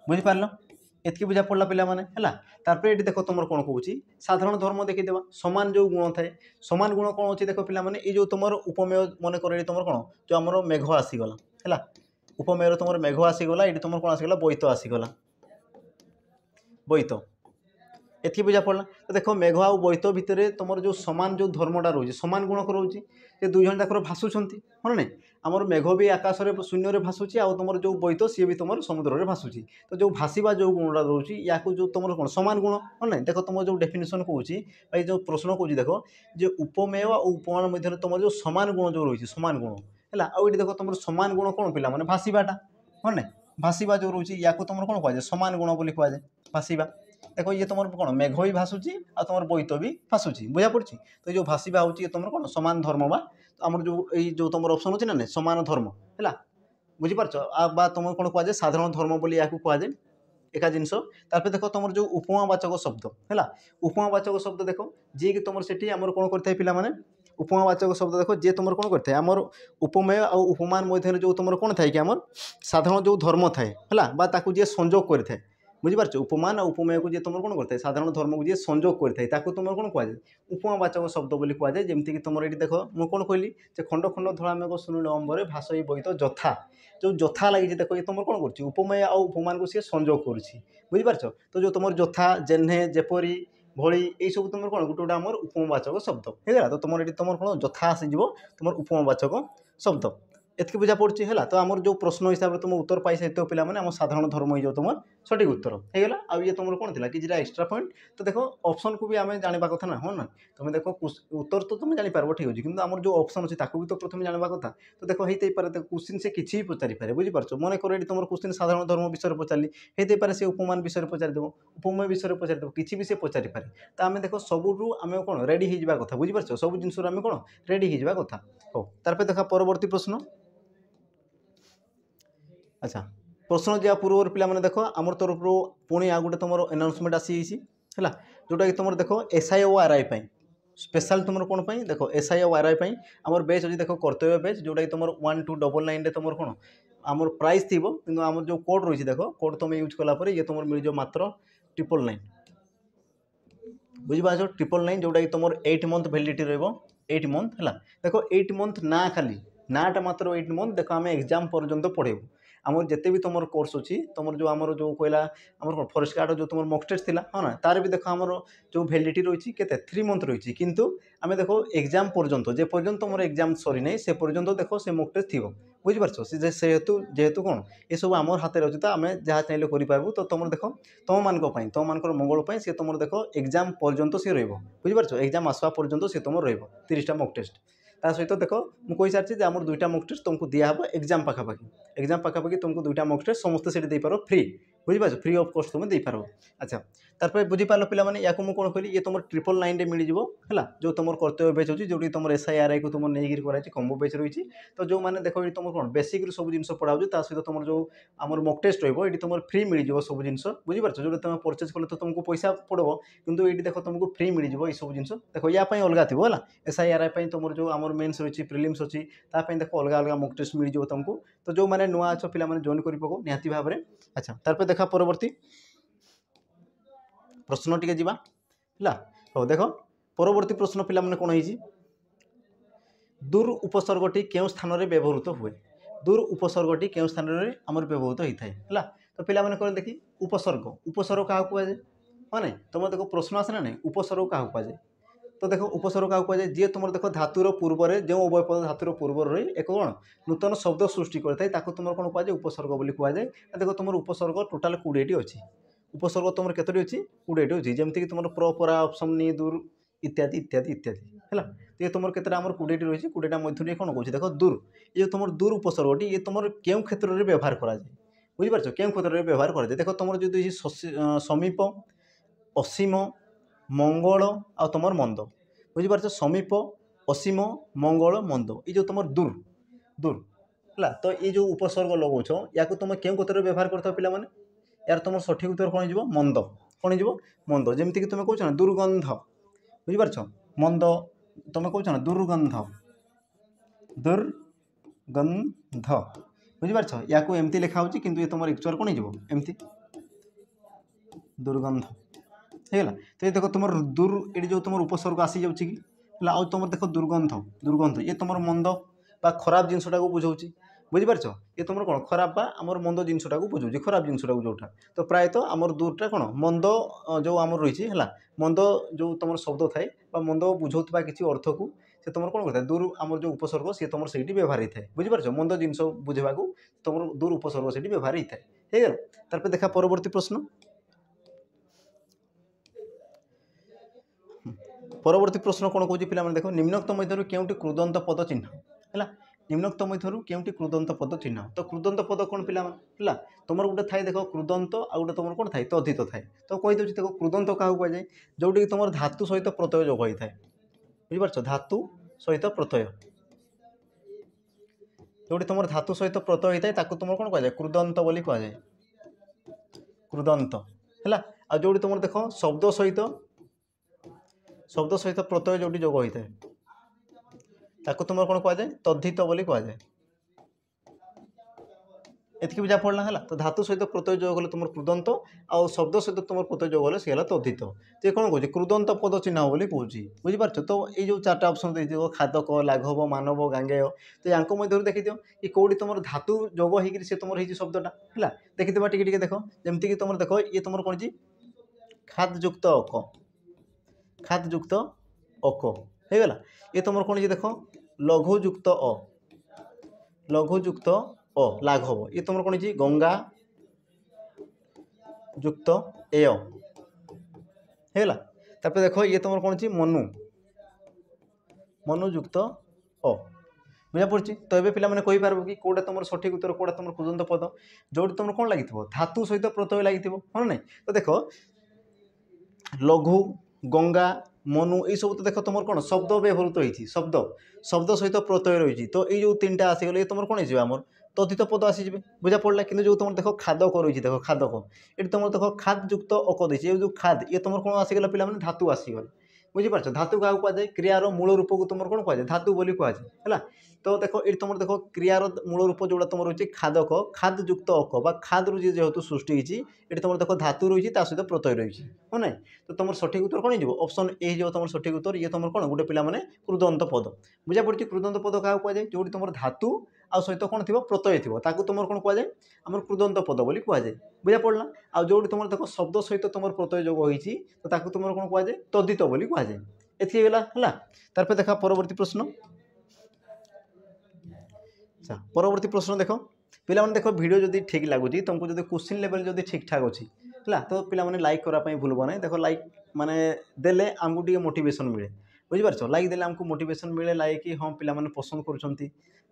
বুঝিপারিল এতকি বুঝা পড়লা পিলামানে হেলা তারপরে এটি দেখো তোমার কোণ কৌছি সাধারণ ধর্ম দেখিদেবা সমান যে গুণ থাকে সমান গুণ কোণ অছি দেখো পিলামানে এই যে তোমার উপমেয় মনে করো এটি তোমার কোণ যে আমার মেঘ আসিগলা হেলা উপমেয়র তোমার মেঘ আসিগলা এটি তোমার কোণ আসিগলা বৈত আসিগলা বৈত এতকি বুঝা পড়লা তো দেখো মেঘ আউ বৈত ভিতরে তোমার যে সমান যে ধর্মটা রয়েছে সমান গুণক রয়েছে যে দুইজন যাকর ভাসুচ্ছেন মনে নাই ଆମର ମେଘ ବି ଆକାଶରେ ଶୂନ୍ୟରେ ଭାସୁଛି ଆଉ ତୁମର ଯେଉଁ ବୈତ ସିଏ ବି ତୁମର ସମୁଦ୍ରରେ ଭାସୁଛି ତ ଯେଉଁ ଭାସିବା ଯେଉଁ ଗୁଣଟା ରହୁଛି ୟାକୁ ଯେଉଁ ତୁମର କ'ଣ ସମାନ ଗୁଣ ହଁ ନାହିଁ ଦେଖ ତୁମର ଯେଉଁ ଡେଫିନେସନ୍ କହୁଛି ବା ଏ ଯେଉଁ ପ୍ରଶ୍ନ କହୁଛି ଦେଖ ଯେ ଉପମେୟ ଆଉ ଉପମାନ ମଧ୍ୟରେ ତୁମର ଯେଉଁ ସମାନ ଗୁଣ ଯେଉଁ ରହୁଛି ସମାନ ଗୁଣ ହେଲା ଆଉ ଏଇଠି ଦେଖ ତୁମର ସମାନ ଗୁଣ କ'ଣ ପିଲାମାନେ ଭାସିବାଟା ହଁ ନାହିଁ ଭାସିବା ଯେଉଁ ରହୁଛି ୟାକୁ ତୁମର କ'ଣ କୁହାଯାଏ ସମାନ ଗୁଣ ବୋଲି କୁହାଯାଏ ଭାସିବା ଦେଖ ଇଏ ତୁମର କ'ଣ ମେଘ ବି ଭାସୁଛି ଆଉ ତୁମର ବୋଇତ ବି ଭାସୁଛି ବୁଝା ପଡ଼ୁଛି ତ ଏ ଯେଉଁ ଭାସିବା ହେଉଛି ଇଏ ତୁମର କ'ଣ ସମାନ ଧର୍ମ ବା ଆମର ଯେଉଁ ଏଇ ଯେଉଁ ତୁମର ଅପସନ୍ ଅଛି ନା ନାହିଁ ସମାନ ଧର୍ମ ହେଲା ବୁଝିପାରୁଛ ବା ତୁମର କ'ଣ କୁହାଯାଏ ସାଧାରଣ ଧର୍ମ ବୋଲି ଏହାକୁ କୁହାଯାଏ ଏକା ଜିନିଷ ତାପରେ ଦେଖ ତୁମର ଯେଉଁ ଉପମାବାଚକ ଶବ୍ଦ ହେଲା ଉପମାବାଚକ ଶବ୍ଦ ଦେଖ ଯିଏକି ତୁମର ସେଠି ଆମର କ'ଣ କରିଥାଏ ପିଲାମାନେ ଉପମାବାଚକ ଶବ୍ଦ ଦେଖ ଯିଏ ତୁମର କ'ଣ କରିଥାଏ ଆମର ଉପମେୟ ଆଉ ଉପମାନ ମଧ୍ୟରେ ଯେଉଁ ତୁମର କ'ଣ ଥାଏ କି ଆମର ସାଧାରଣ ଯେଉଁ ଧର୍ମ ଥାଏ ହେଲା ବା ତାକୁ ଯିଏ ସଂଯୋଗ କରିଥାଏ বুঝিপারছো উপমা না উপমেয়কে যে তোমার কোণ করতে সাধারণ ধর্মকে যে সংযোগ করে থাকে তাকে তোমার কোণ কুয়া যায় উপমা বাচক শব্দ বলে কুয়া যায় যেমিকি তোমার এটি দেখো মু কোণ কহিলি যে খণ্ড খণ্ড মেঘ শুনিল অম্বরে ভাষই বৈত যথা যে যথা লাগিছে দেখো এ তোমার কোণ করছে উপমেয় আউ উপমানকে সে সংযোগ করছে বুঝিপারছ তো যে তোমার যথা জেহ্নে যেপরি ভଳି এইসব তোমার কোণ গোটে গোটা আমার উপমাবাচক শব্দ হয়ে গেল তো তোমার এটি তোমার কোণ যথা আসিযোগ তোমার উপমাবাচক শব্দ ଏତିକି ବୁଝା ପଡ଼ୁଛି ହେଲା ତ ଆମର ଯେଉଁ ପ୍ରଶ୍ନ ହିସାବରେ ତୁମ ଉତ୍ତର ପାଇସାରିଥିବ ପିଲାମାନେ ଆମ ସାଧାରଣ ଧର୍ମ ହେଇଯିବ ତୁମର ସଠିକ୍ ଉତ୍ତର ହେଇଗଲା ଆଉ ଇଏ ତୁମର କ'ଣ ଥିଲା କିଛିଟା ଏକ୍ସଟ୍ରା ପଏଣ୍ଟ ତ ଦେଖ ଅପସନ୍କୁ ବି ଆମେ ଜାଣିବା କଥା ନା ହଁ ନା ତୁମେ ଦେଖ ଉତ୍ତର ତ ତୁମେ ଜାଣିପାରିବ ଠିକ୍ ଅଛି କିନ୍ତୁ ଆମର ଯେଉଁ ଅପସନ୍ ଅଛି ତାକୁ ବି ତ ପ୍ରଥମେ ଜାଣିବା କଥା ତ ଦେଖ ହେଇଥାଇପାରେ ଦେଖ କୋଶ୍ଚିନ୍ ସେ କିଛି ବି ପଚାରିପାରେ ବୁଝିପାରୁଛ ମନେକର ଏଠି ତୁମର କୋଶ୍ଚିନ୍ ସାଧାରଣ ଧର୍ମ ବିଷୟରେ ପଚାରିଲି ହେଇଥାଇପାରେ ସେ ଉପମାନ ବିଷୟରେ ପଚାରିଦେବ ଉପମୟ ବିଷୟରେ ପଚାରିଦେବ କିଛି ବି ସେ ପଚାରିପାରେ ତ ଆମେ ଦେଖ ସବୁଠୁ ଆମେ କ'ଣ ରେଡ଼ି ହେଇଯିବା କଥା ବୁଝିପାରୁଛ ସବୁ ଜିନିଷରୁ ଆମେ କ'ଣ ରେଡ଼ି ହେଇଯିବା କଥା ହଉ ତାପରେ ଦେଖା ପରବର୍ତ୍ତୀ ପ୍ରଶ୍ନ আচ্ছা প্রশ্ন দেওয়া পূর্বর পিলামানে দেখো আমার তরফরু পুঁ আ গোটে তোমার এনাউন্সমেন্ট আনাউন্সমেন্ট আসিযাইছি হ্যাঁ কি তোমার দেখো এসআই ও আর আই স্পেশাল তোমার কোণ দেখো এসআই ও আর আই আমার বেচ অছি দেখো কর্তব্য বেচ কি তোমার ওয়ান টু ডবল নাইনে তোমার কোণ আমার প্রাইস থাকবে কিন্তু আমার যে কোড রয়েছে দেখো কোড তুমি ইউজ কলাপরে ইয়ে তোমার মিলিয মাত্র ট্রিপল নাইন বুঝিপারছ ট্রিপল নাইন যেটা কি তোমার এইট মন্থ ভ্যালিডিটি রহব এইট মন্থ হল দেখো এইট মন্থ না খালি নাটা মাত্র এইট মন্থ দেখো আমি এক্সাম পর্যন্ত পড়াইব ଆମର ଯେତେ ବି ତୁମର କୋର୍ସ ଅଛି ତୁମର ଯେଉଁ ଆମର ଯେଉଁ କହିଲା ଆମର କ'ଣ ଫରେଷ୍ଟ ଗାର୍ଡ଼ର ଯେଉଁ ତୁମର ମକ୍ ଟେଷ୍ଟ ଥିଲା ହଁ ନା ତା'ର ବି ଦେଖ ଆମର ଯେଉଁ ଭ୍ୟାଲିଡ଼ିଟି ରହିଛି କେତେ ଥ୍ରୀ ମନ୍ଥ ରହିଛି କିନ୍ତୁ ଆମେ ଦେଖ ଏକ୍ଜାମ୍ ପର୍ଯ୍ୟନ୍ତ ଯେପର୍ଯ୍ୟନ୍ତ ପର୍ଯ୍ୟନ୍ତ ତୁମର ଏକ୍ଜାମ୍ ସରିନାହିଁ ସେ ପର୍ଯ୍ୟନ୍ତ ଦେଖ ସେ ମକ୍ ଟେଷ୍ଟ ଥିବ ବୁଝିପାରୁଛ ସେ ସେହେତୁ ଯେହେତୁ କ'ଣ ଏସବୁ ଆମର ହାତରେ ଅଛି ତ ଆମେ ଯାହା ଚାହିଁଲେ କରିପାରିବୁ ତ ତୁମର ଦେଖ ତୁମମାନଙ୍କ ପାଇଁ ତୁମମାନଙ୍କର ମଙ୍ଗଳ ପାଇଁ ସେ ତୁମର ଦେଖ ଏକ୍ଜାମ୍ ପର୍ଯ୍ୟନ୍ତ ସେ ରହିବ ବୁଝିପାରୁଛ ଏକ୍ଜାମ୍ ଆସିବା ପର୍ଯ୍ୟନ୍ତ ସେ ତୁମର ରହିବ ତିରିଶଟା ମକ୍ ଟେଷ୍ଟ ତା ସହିତ ଦେଖ ମୁଁ କହିସାରିଛି ଯେ ଆମର ଦୁଇଟା ମକ୍ ଟେଷ୍ଟ ତୁମକୁ ଦିଆହେବ ଏକ୍ଜାମ୍ ପାଖାପାଖି ଏକ୍ଜାମ୍ ପାଖାପାଖି ତୁମକୁ ଦୁଇଟା ମକ୍ ଟେଷ୍ଟ ସମସ୍ତେ ସେଠି ଦେଇପାରିବ ଫ୍ରି ବୁଝିପାରୁଛ ଫ୍ରି ଅଫ୍ କଷ୍ଟ ତୁମେ ଦେଇପାରିବ ଆଚ୍ଛା ତାପରେ ବୁଝିପାରିଲ ପିଲାମାନେ ୟାକୁ ମୁଁ କ'ଣ କହିଲି ଇଏ ତୁମର ଟ୍ରିପଲ୍ ନାଇନ୍ରେ ମିଳିଯିବ ହେଲା ଯେଉଁ ତୁମର କର୍ତ୍ତବ୍ୟ ବେଚ୍ ହେଉଛି ଯେଉଁଠି ତୁମର ଏସ୍ଆଇଆର୍ଆଇକୁ ତୁମର ନେଇକିରି କରାହେଇଛି କମ୍ବୋ ବେଚ୍ ରହିଛି ତ ଯେଉଁମାନେ ଦେଖ ଏଠି ତୁମର କ'ଣ ବେସିକ୍ରୁ ସବୁ ଜିନିଷ ପଢ଼ା ହେଉଛି ତା ସହିତ ତୁମର ଯେଉଁ ଆମର ମକ୍ ଟେଷ୍ଟ ରହିବ ଏଠି ତୁମର ଫ୍ରି ମିଳିଯିବ ସବୁ ଜିନିଷ ବୁଝିପାରୁଛ ଯେଉଁଟା ତୁମେ ପରଚେଜ୍ କଲେ ତ ତୁମକୁ ପଇସା ପଡ଼ିବ କିନ୍ତୁ ଏଇଠି ଦେଖ ତୁମକୁ ଫ୍ରି ମିଳିଯିବ ଏସବୁ ଜିନିଷ ଦେଖ ୟା ପାଇଁ ଅଲଗା ଥିବ ହେଲା ଏସ୍ଆଇଆର୍ଆଇ ପାଇଁ ତୁମର ଯେଉଁ ଆମର ମେନ୍ସ ରହିଛି ପ୍ରିଲିମ୍ସ ଅଛି ତା ପାଇଁ ଦେଖ ଅଲଗା ଅଲଗା ମକ୍ ଟେଷ୍ଟ ମିଳିଯିବ ତୁମକୁ ତ ଯେଉଁମାନେ ନୂଆ ଅଛ ପିଲାମାନେ ଜଏନ୍ କରିପକାଅ ନିହାତି ଭାବରେ ଆଚ୍ଛା ତାପରେ ଦେଖ ପରବର୍ତ୍ତୀ ପ୍ରଶ୍ନ ଟିକେ ଯିବା ହେଲା ହଉ ଦେଖ ପରବର୍ତ୍ତୀ ପ୍ରଶ୍ନ ପିଲାମାନେ କ'ଣ ହେଇଛି ଦୂର ଉପସର୍ଗଟି କେଉଁ ସ୍ଥାନରେ ବ୍ୟବହୃତ ହୁଏ ଦୂର ଉପସର୍ଗଟି କେଉଁ ସ୍ଥାନରେ ଆମର ବ୍ୟବହୃତ ହୋଇଥାଏ ହେଲା ତ ପିଲାମାନେ କ'ଣ ଦେଖି ଉପସର୍ଗ ଉପସର୍ଗ କାହାକୁ କୁହାଯାଏ ହଁ ନାଇଁ ତୁମର ଦେଖ ପ୍ରଶ୍ନ ଆସେ ନା ନାହିଁ ଉପସର୍ଗ କାହାକୁ କୁହାଯାଏ তো ଦେଖ ଉପସର୍ଗ କାହାକୁ କୁହାଯାଏ ଯିଏ ତୁମର ଦେଖ ଧାତୁର ପୂର୍ବରେ ଯେଉଁ ଉଭୟ ପଦ ଧାତୁର ପୂର୍ବରୁ ରହି ଏକ କ'ଣ ନୂତନ ଶବ୍ଦ ସୃଷ୍ଟି କରିଥାଏ ତାକୁ ତୁମର କ'ଣ କୁହାଯାଏ ଉପସର୍ଗ ବୋଲି କୁହାଯାଏ ଦେଖ ତୁମର ଉପସର୍ଗ ଟୋଟାଲ୍ କୋଡ଼ିଏଟି ଅଛି ଉପସର୍ଗ ତୁମର କେତୋଟି ଅଛି କୋଡ଼ିଏଟି ଅଛି ଯେମିତିକି ତୁମର ପ୍ର ପରା ଅପସନ୍ ନି ଦୂର ইত্যাদি ইত্যাদি ইত্যাদি হ্যাঁ তো তোমার ক্ষেত্রে আমার কোড়িয়েটি রয়েছে কোড়িয়েটা মধ্যে কোণ করছি দেখো দূর এই তোমার দূর উপসর্গটি এ তোমার কেউ ক্ষেত্রে ব্যবহার করা যায় বুঝিপারছ কেউ ক্ষেত্রে ব্যবহার করা যায় দেখো তোমার যদি সমীপ অসীম ମଙ୍ଗଳ ଆଉ ତୁମର ମନ୍ଦ ବୁଝିପାରୁଛ ସମୀପ ଅସୀମ ମଙ୍ଗଳ ମନ୍ଦ ଏଇ ଯେଉଁ ତୁମର ଦୂର ଦୂର ହେଲା ତ ଏଇ ଯେଉଁ ଉପସର୍ଗ ଲଗାଉଛ ୟାକୁ ତୁମେ କେଉଁ କଥାରେ ବ୍ୟବହାର କରିଥାଅ ପିଲାମାନେ ୟାର ତୁମର ସଠିକ୍ ଉତ୍ତର କ'ଣ ଯିବ ମନ୍ଦ କ'ଣ ଯିବ ମନ୍ଦ ଯେମିତିକି ତୁମେ କହୁଛ ନା ଦୁର୍ଗନ୍ଧ ବୁଝିପାରୁଛ ମନ୍ଦ ତୁମେ କହୁଛ ନା ଦୁର୍ଗନ୍ଧ ଦୁର୍ଗନ୍ଧ ବୁଝିପାରୁଛ ୟାକୁ ଏମିତି ଲେଖା ହେଉଛି କିନ୍ତୁ ଏ ତୁମର ଏକ୍ଚୁଆଲ୍ କ'ଣ ହେଇଯିବ ଏମିତି ଦୁର୍ଗନ୍ଧ ହେଇଗଲା ତ ଦେଖ ତୁମର ଦୂର ଏଠି ଯେଉଁ ତୁମର ଉପସର୍ଗ ଆସିଯାଉଛି କି ହେଲା ଆଉ ତୁମର ଦେଖ ଦୁର୍ଗନ୍ଧ ଦୁର୍ଗନ୍ଧ ଇଏ ତୁମର ମନ୍ଦ ବା ଖରାପ ଜିନିଷଟାକୁ ବୁଝାଉଛି ବୁଝିପାରୁଛ ଇଏ ତୁମର କ'ଣ ଖରାପ ବା ଆମର ମନ୍ଦ ଜିନିଷଟାକୁ ବୁଝାଉଛି ଖରାପ ଜିନିଷଟାକୁ ଯେଉଁଟା ତ ପ୍ରାୟତଃ ଆମର ଦୂରଟା କ'ଣ ମନ୍ଦ ଯେଉଁ ଆମର ରହିଛି ହେଲା ମନ୍ଦ ଯେଉଁ ତୁମର ଶବ୍ଦ ଥାଏ ବା ମନ୍ଦ ବୁଝାଉଥିବା କିଛି ଅର୍ଥକୁ ସେ ତୁମର କ'ଣ କରିଥାଏ ଦୂର ଆମର ଯେଉଁ ଉପସର୍ଗ ସିଏ ତୁମର ସେଇଠି ବ୍ୟବହାର ହେଇଥାଏ ବୁଝିପାରୁଛ ମନ୍ଦ ଜିନିଷ ବୁଝିବାକୁ ତୁମର ଦୂର ଉପସର୍ଗ ସେଇଠି ବ୍ୟବହାର ହେଇଥାଏ ହେଇଗଲା ତାପରେ ଦେଖା ପରବର୍ତ୍ତୀ ପ୍ରଶ୍ନ পরবর্তী প্রশ্ন কোণ কৌছি পিলামানে দেখো নিম্নোক্ত মধ্যে কেউটি ক্রুদন্ত পদ চিহ্ন ହେଲା ନିମ୍ନୋକ୍ତ ମଧ୍ୟରୁ କେଉଁଟି କୃଦନ୍ତ ପଦ ଚିହ୍ନ ତ କୃଦନ୍ତ ପଦ କ'ଣ ପିଲାମାନେ ହେଲା ତୁମର ଗୋଟେ ଥାଏ ଦେଖ କୃଦନ୍ତ ଆଉ ଗୋଟେ ତୁମର କ'ଣ ଥାଏ ତଧିତ ଥାଏ ତ କହିଦେଉଛି ଦେଖ କୃଦନ୍ତ କାହାକୁ କୁହାଯାଏ ଯେଉଁଠିକି ତୁମର ଧାତୁ ସହିତ ପ୍ରତ୍ୟୟ ଯୋଗ ହୋଇଥାଏ ବୁଝିପାରୁଛ ଧାତୁ ସହିତ ପ୍ରତ୍ୟୟ ଯେଉଁଠି ତୁମର ଧାତୁ ସହିତ ପ୍ରତ୍ୟୟ ହୋଇଥାଏ ତାକୁ ତୁମର କ'ଣ କୁହାଯାଏ କୃଦନ୍ତ ବୋଲି କୁହାଯାଏ କୃଦନ୍ତ ହେଲା ଆଉ ଯେଉଁଠି ତୁମର ଦେଖ ଶବ୍ଦ ସହିତ শব্দ সহিত প্রত্যয় ଯେଉଁଠି ଯୋଗ ହୋଇଥାଏ ତାକୁ ତୁମର କ'ଣ କୁହାଯାଏ ତଦ୍ଧିତ ବୋଲି କୁହାଯାଏ ଏତିକି ବୁଝା ପଡ଼ିଲା ହେଲା ତ ଧାତୁ ସହିତ ପ୍ରତ୍ୟୟ ଯୋଗ ହେଲେ ତୁମର କୃଦନ୍ତ ଆଉ ଶବ୍ଦ ସହିତ ତୁମର ପ୍ରତ୍ୟୟ ଯୋଗ ହେଲେ ସେ ହେଲା ତଦ୍ଧିତ ତ କ'ଣ କହୁଛି କୃଦନ୍ତ ପଦ ଚିହ୍ନ ବୋଲି କହୁଛି ବୁଝିପାରୁଛ ତ ଏଇ ଯେଉଁ ଚାରିଟା ଅପସନ୍ ଦେଇଥିବ ଖାଦକ ଲାଘବ ମାନବ ଗାଙ୍ଗେୟ ତ ୟାଙ୍କ ମଧ୍ୟରୁ ଦେଖିଦିଅ ଏ କେଉଁଠି ତୁମର ଧାତୁ ଯୋଗ ହେଇକିରି ସେ ତୁମର ହେଇଛି ଶବ୍ଦଟା ହେଲା ଦେଖିଦେବା ଟିକେ ଟିକେ ଦେଖ ଯେମିତିକି ତୁମର ଦେଖ ଇଏ ତୁମର କ'ଣ ହେଇଛି ଖାଦଯୁକ୍ତ ଅକ খাত যুক্ত অক হয়ে গেল এ তোমার কোণ দেখো দেখ লঘু যুক্ত অ লঘু যুক্ত অ লাঘব এ তোমার কোণ গঙ্গা যুক্ত এ হয়েগলা তারপরে দেখো ইয়ে তোমার কোণ মনু মনু যুক্ত অ বুঝা পড়ছি তো এবার পিলা মানে কইপারব কি কোটা তোমার সঠিক উত্তর কোটা তোমার কুদন্ত পদ যেটি তোমার কোণ লাগিথিব ধাতু সহিত প্রথমে লাগিথিব হ্যাঁ না তো দেখো লঘু ଗଙ୍ଗା ମନୁ ଏଇସବୁ ତ ଦେଖ ତୁମର କ'ଣ ଶବ୍ଦ ବ୍ୟବହୃତ ହେଇଛି ଶବ୍ଦ ଶବ୍ଦ ସହିତ ପ୍ରତ୍ୟୟ ରହିଛି ତ ଏଇ ଯେଉଁ ତିନିଟା ଆସିଗଲେ ଏ ତୁମର କ'ଣ ହେଇଯିବ ଆମର ତଦ୍ଧିତ ପଦ ଆସିଯିବେ ବୁଝା ପଡ଼ିଲା କିନ୍ତୁ ଯେଉଁ ତୁମର ଦେଖ ଖାଦକ ରହିଛି ଦେଖ ଖାଦକ ଏଠି ତୁମର ଦେଖ ଖାଦଯୁକ୍ତ ଅକ ଦେଇଛି ଏ ଯେଉଁ ଖାଦ ଇଏ ତୁମର କ'ଣ ଆସିଗଲା ପିଲାମାନେ ଧାତୁ ଆସିଗଲା বুঝিপারছ ধাতু কাহু কুযায়ে ক্রিয়ার মূল রূপক তোমার কোণ কুযায়ে ধাতু বলে কুযায়ে হল তো দেখ এটি তোমার দেখ ক্রিয়ার মূল রূপ যেগুলো তোমার রয়েছে খাদক খাদযুক্ত অক বা খাদরু যেহেতু সৃষ্টি হয়েছি এটি তোমার দেখ ধাতু রয়েছে তা সহ প্রত্যয় রয়েছে হ্যাঁ না তো তোমার সঠিক উত্তর কোণ হয়ে অপশন এ হয়ে তোমার সঠিক উত্তর ইয়ে তোমার কোণ গোটে পিলা মানে ক্রুদন্ত পদ বুঝা পড়ছে ক্রুদন্ত পদ কাহু কুযায়ে যেটি তোমার ধাতু ଆଉ ସହିତ କ'ଣ ଥିବ ପ୍ରତ୍ୟୟ ଥିବ ତାକୁ ତୁମର କ'ଣ କୁହାଯାଏ ଆମର କୃଦନ୍ତ ପଦ ବୋଲି କୁହାଯାଏ ବୁଝା ପଡ଼ିଲା ଆଉ ଯେଉଁଠି ତୁମର ଦେଖ ଶବ୍ଦ ସହିତ ତୁମର ପ୍ରତ୍ୟୟ ଯୋଗ ହୋଇଛି ତ ତାକୁ ତୁମର କ'ଣ କୁହାଯାଏ ତଦିତ ବୋଲି କୁହାଯାଏ ଏତିକି ହେଇଗଲା ହେଲା ତାପରେ ଦେଖା ପରବର୍ତ୍ତୀ ପ୍ରଶ୍ନ ଆଚ୍ଛା ପରବର୍ତ୍ତী ପ୍ରଶ୍ନ ଦେଖ ପିଲାମାନେ ଦେଖ ଭିଡ଼ିଓ ଯଦି ଠିକ୍ ଲାଗୁଛି ତୁମକୁ ଯଦି କୋଶ୍ଚିନ୍ ଲେଭେଲ୍ ଯଦି ଠିକ୍ଠାକ୍ ଅଛି ହେଲା ତ ପିଲାମାନେ ଲାଇକ୍ କରିବା ପାଇଁ ଭୁଲବ ନାହିଁ ଦେଖ ଲାଇକ୍ ମାନେ ଦେଲେ ଆମକୁ ଟିକେ ମୋଟିଭେସନ୍ ମିଳେ ବୁଝିପାରୁଛ ଲାଇକ୍ ଦେଲେ ଆମକୁ ମୋଟିଭେସନ୍ ମିଳେ ଲାଇକ୍ ହଁ ପିଲାମାନେ ପସନ୍ଦ କରୁଛନ୍ତି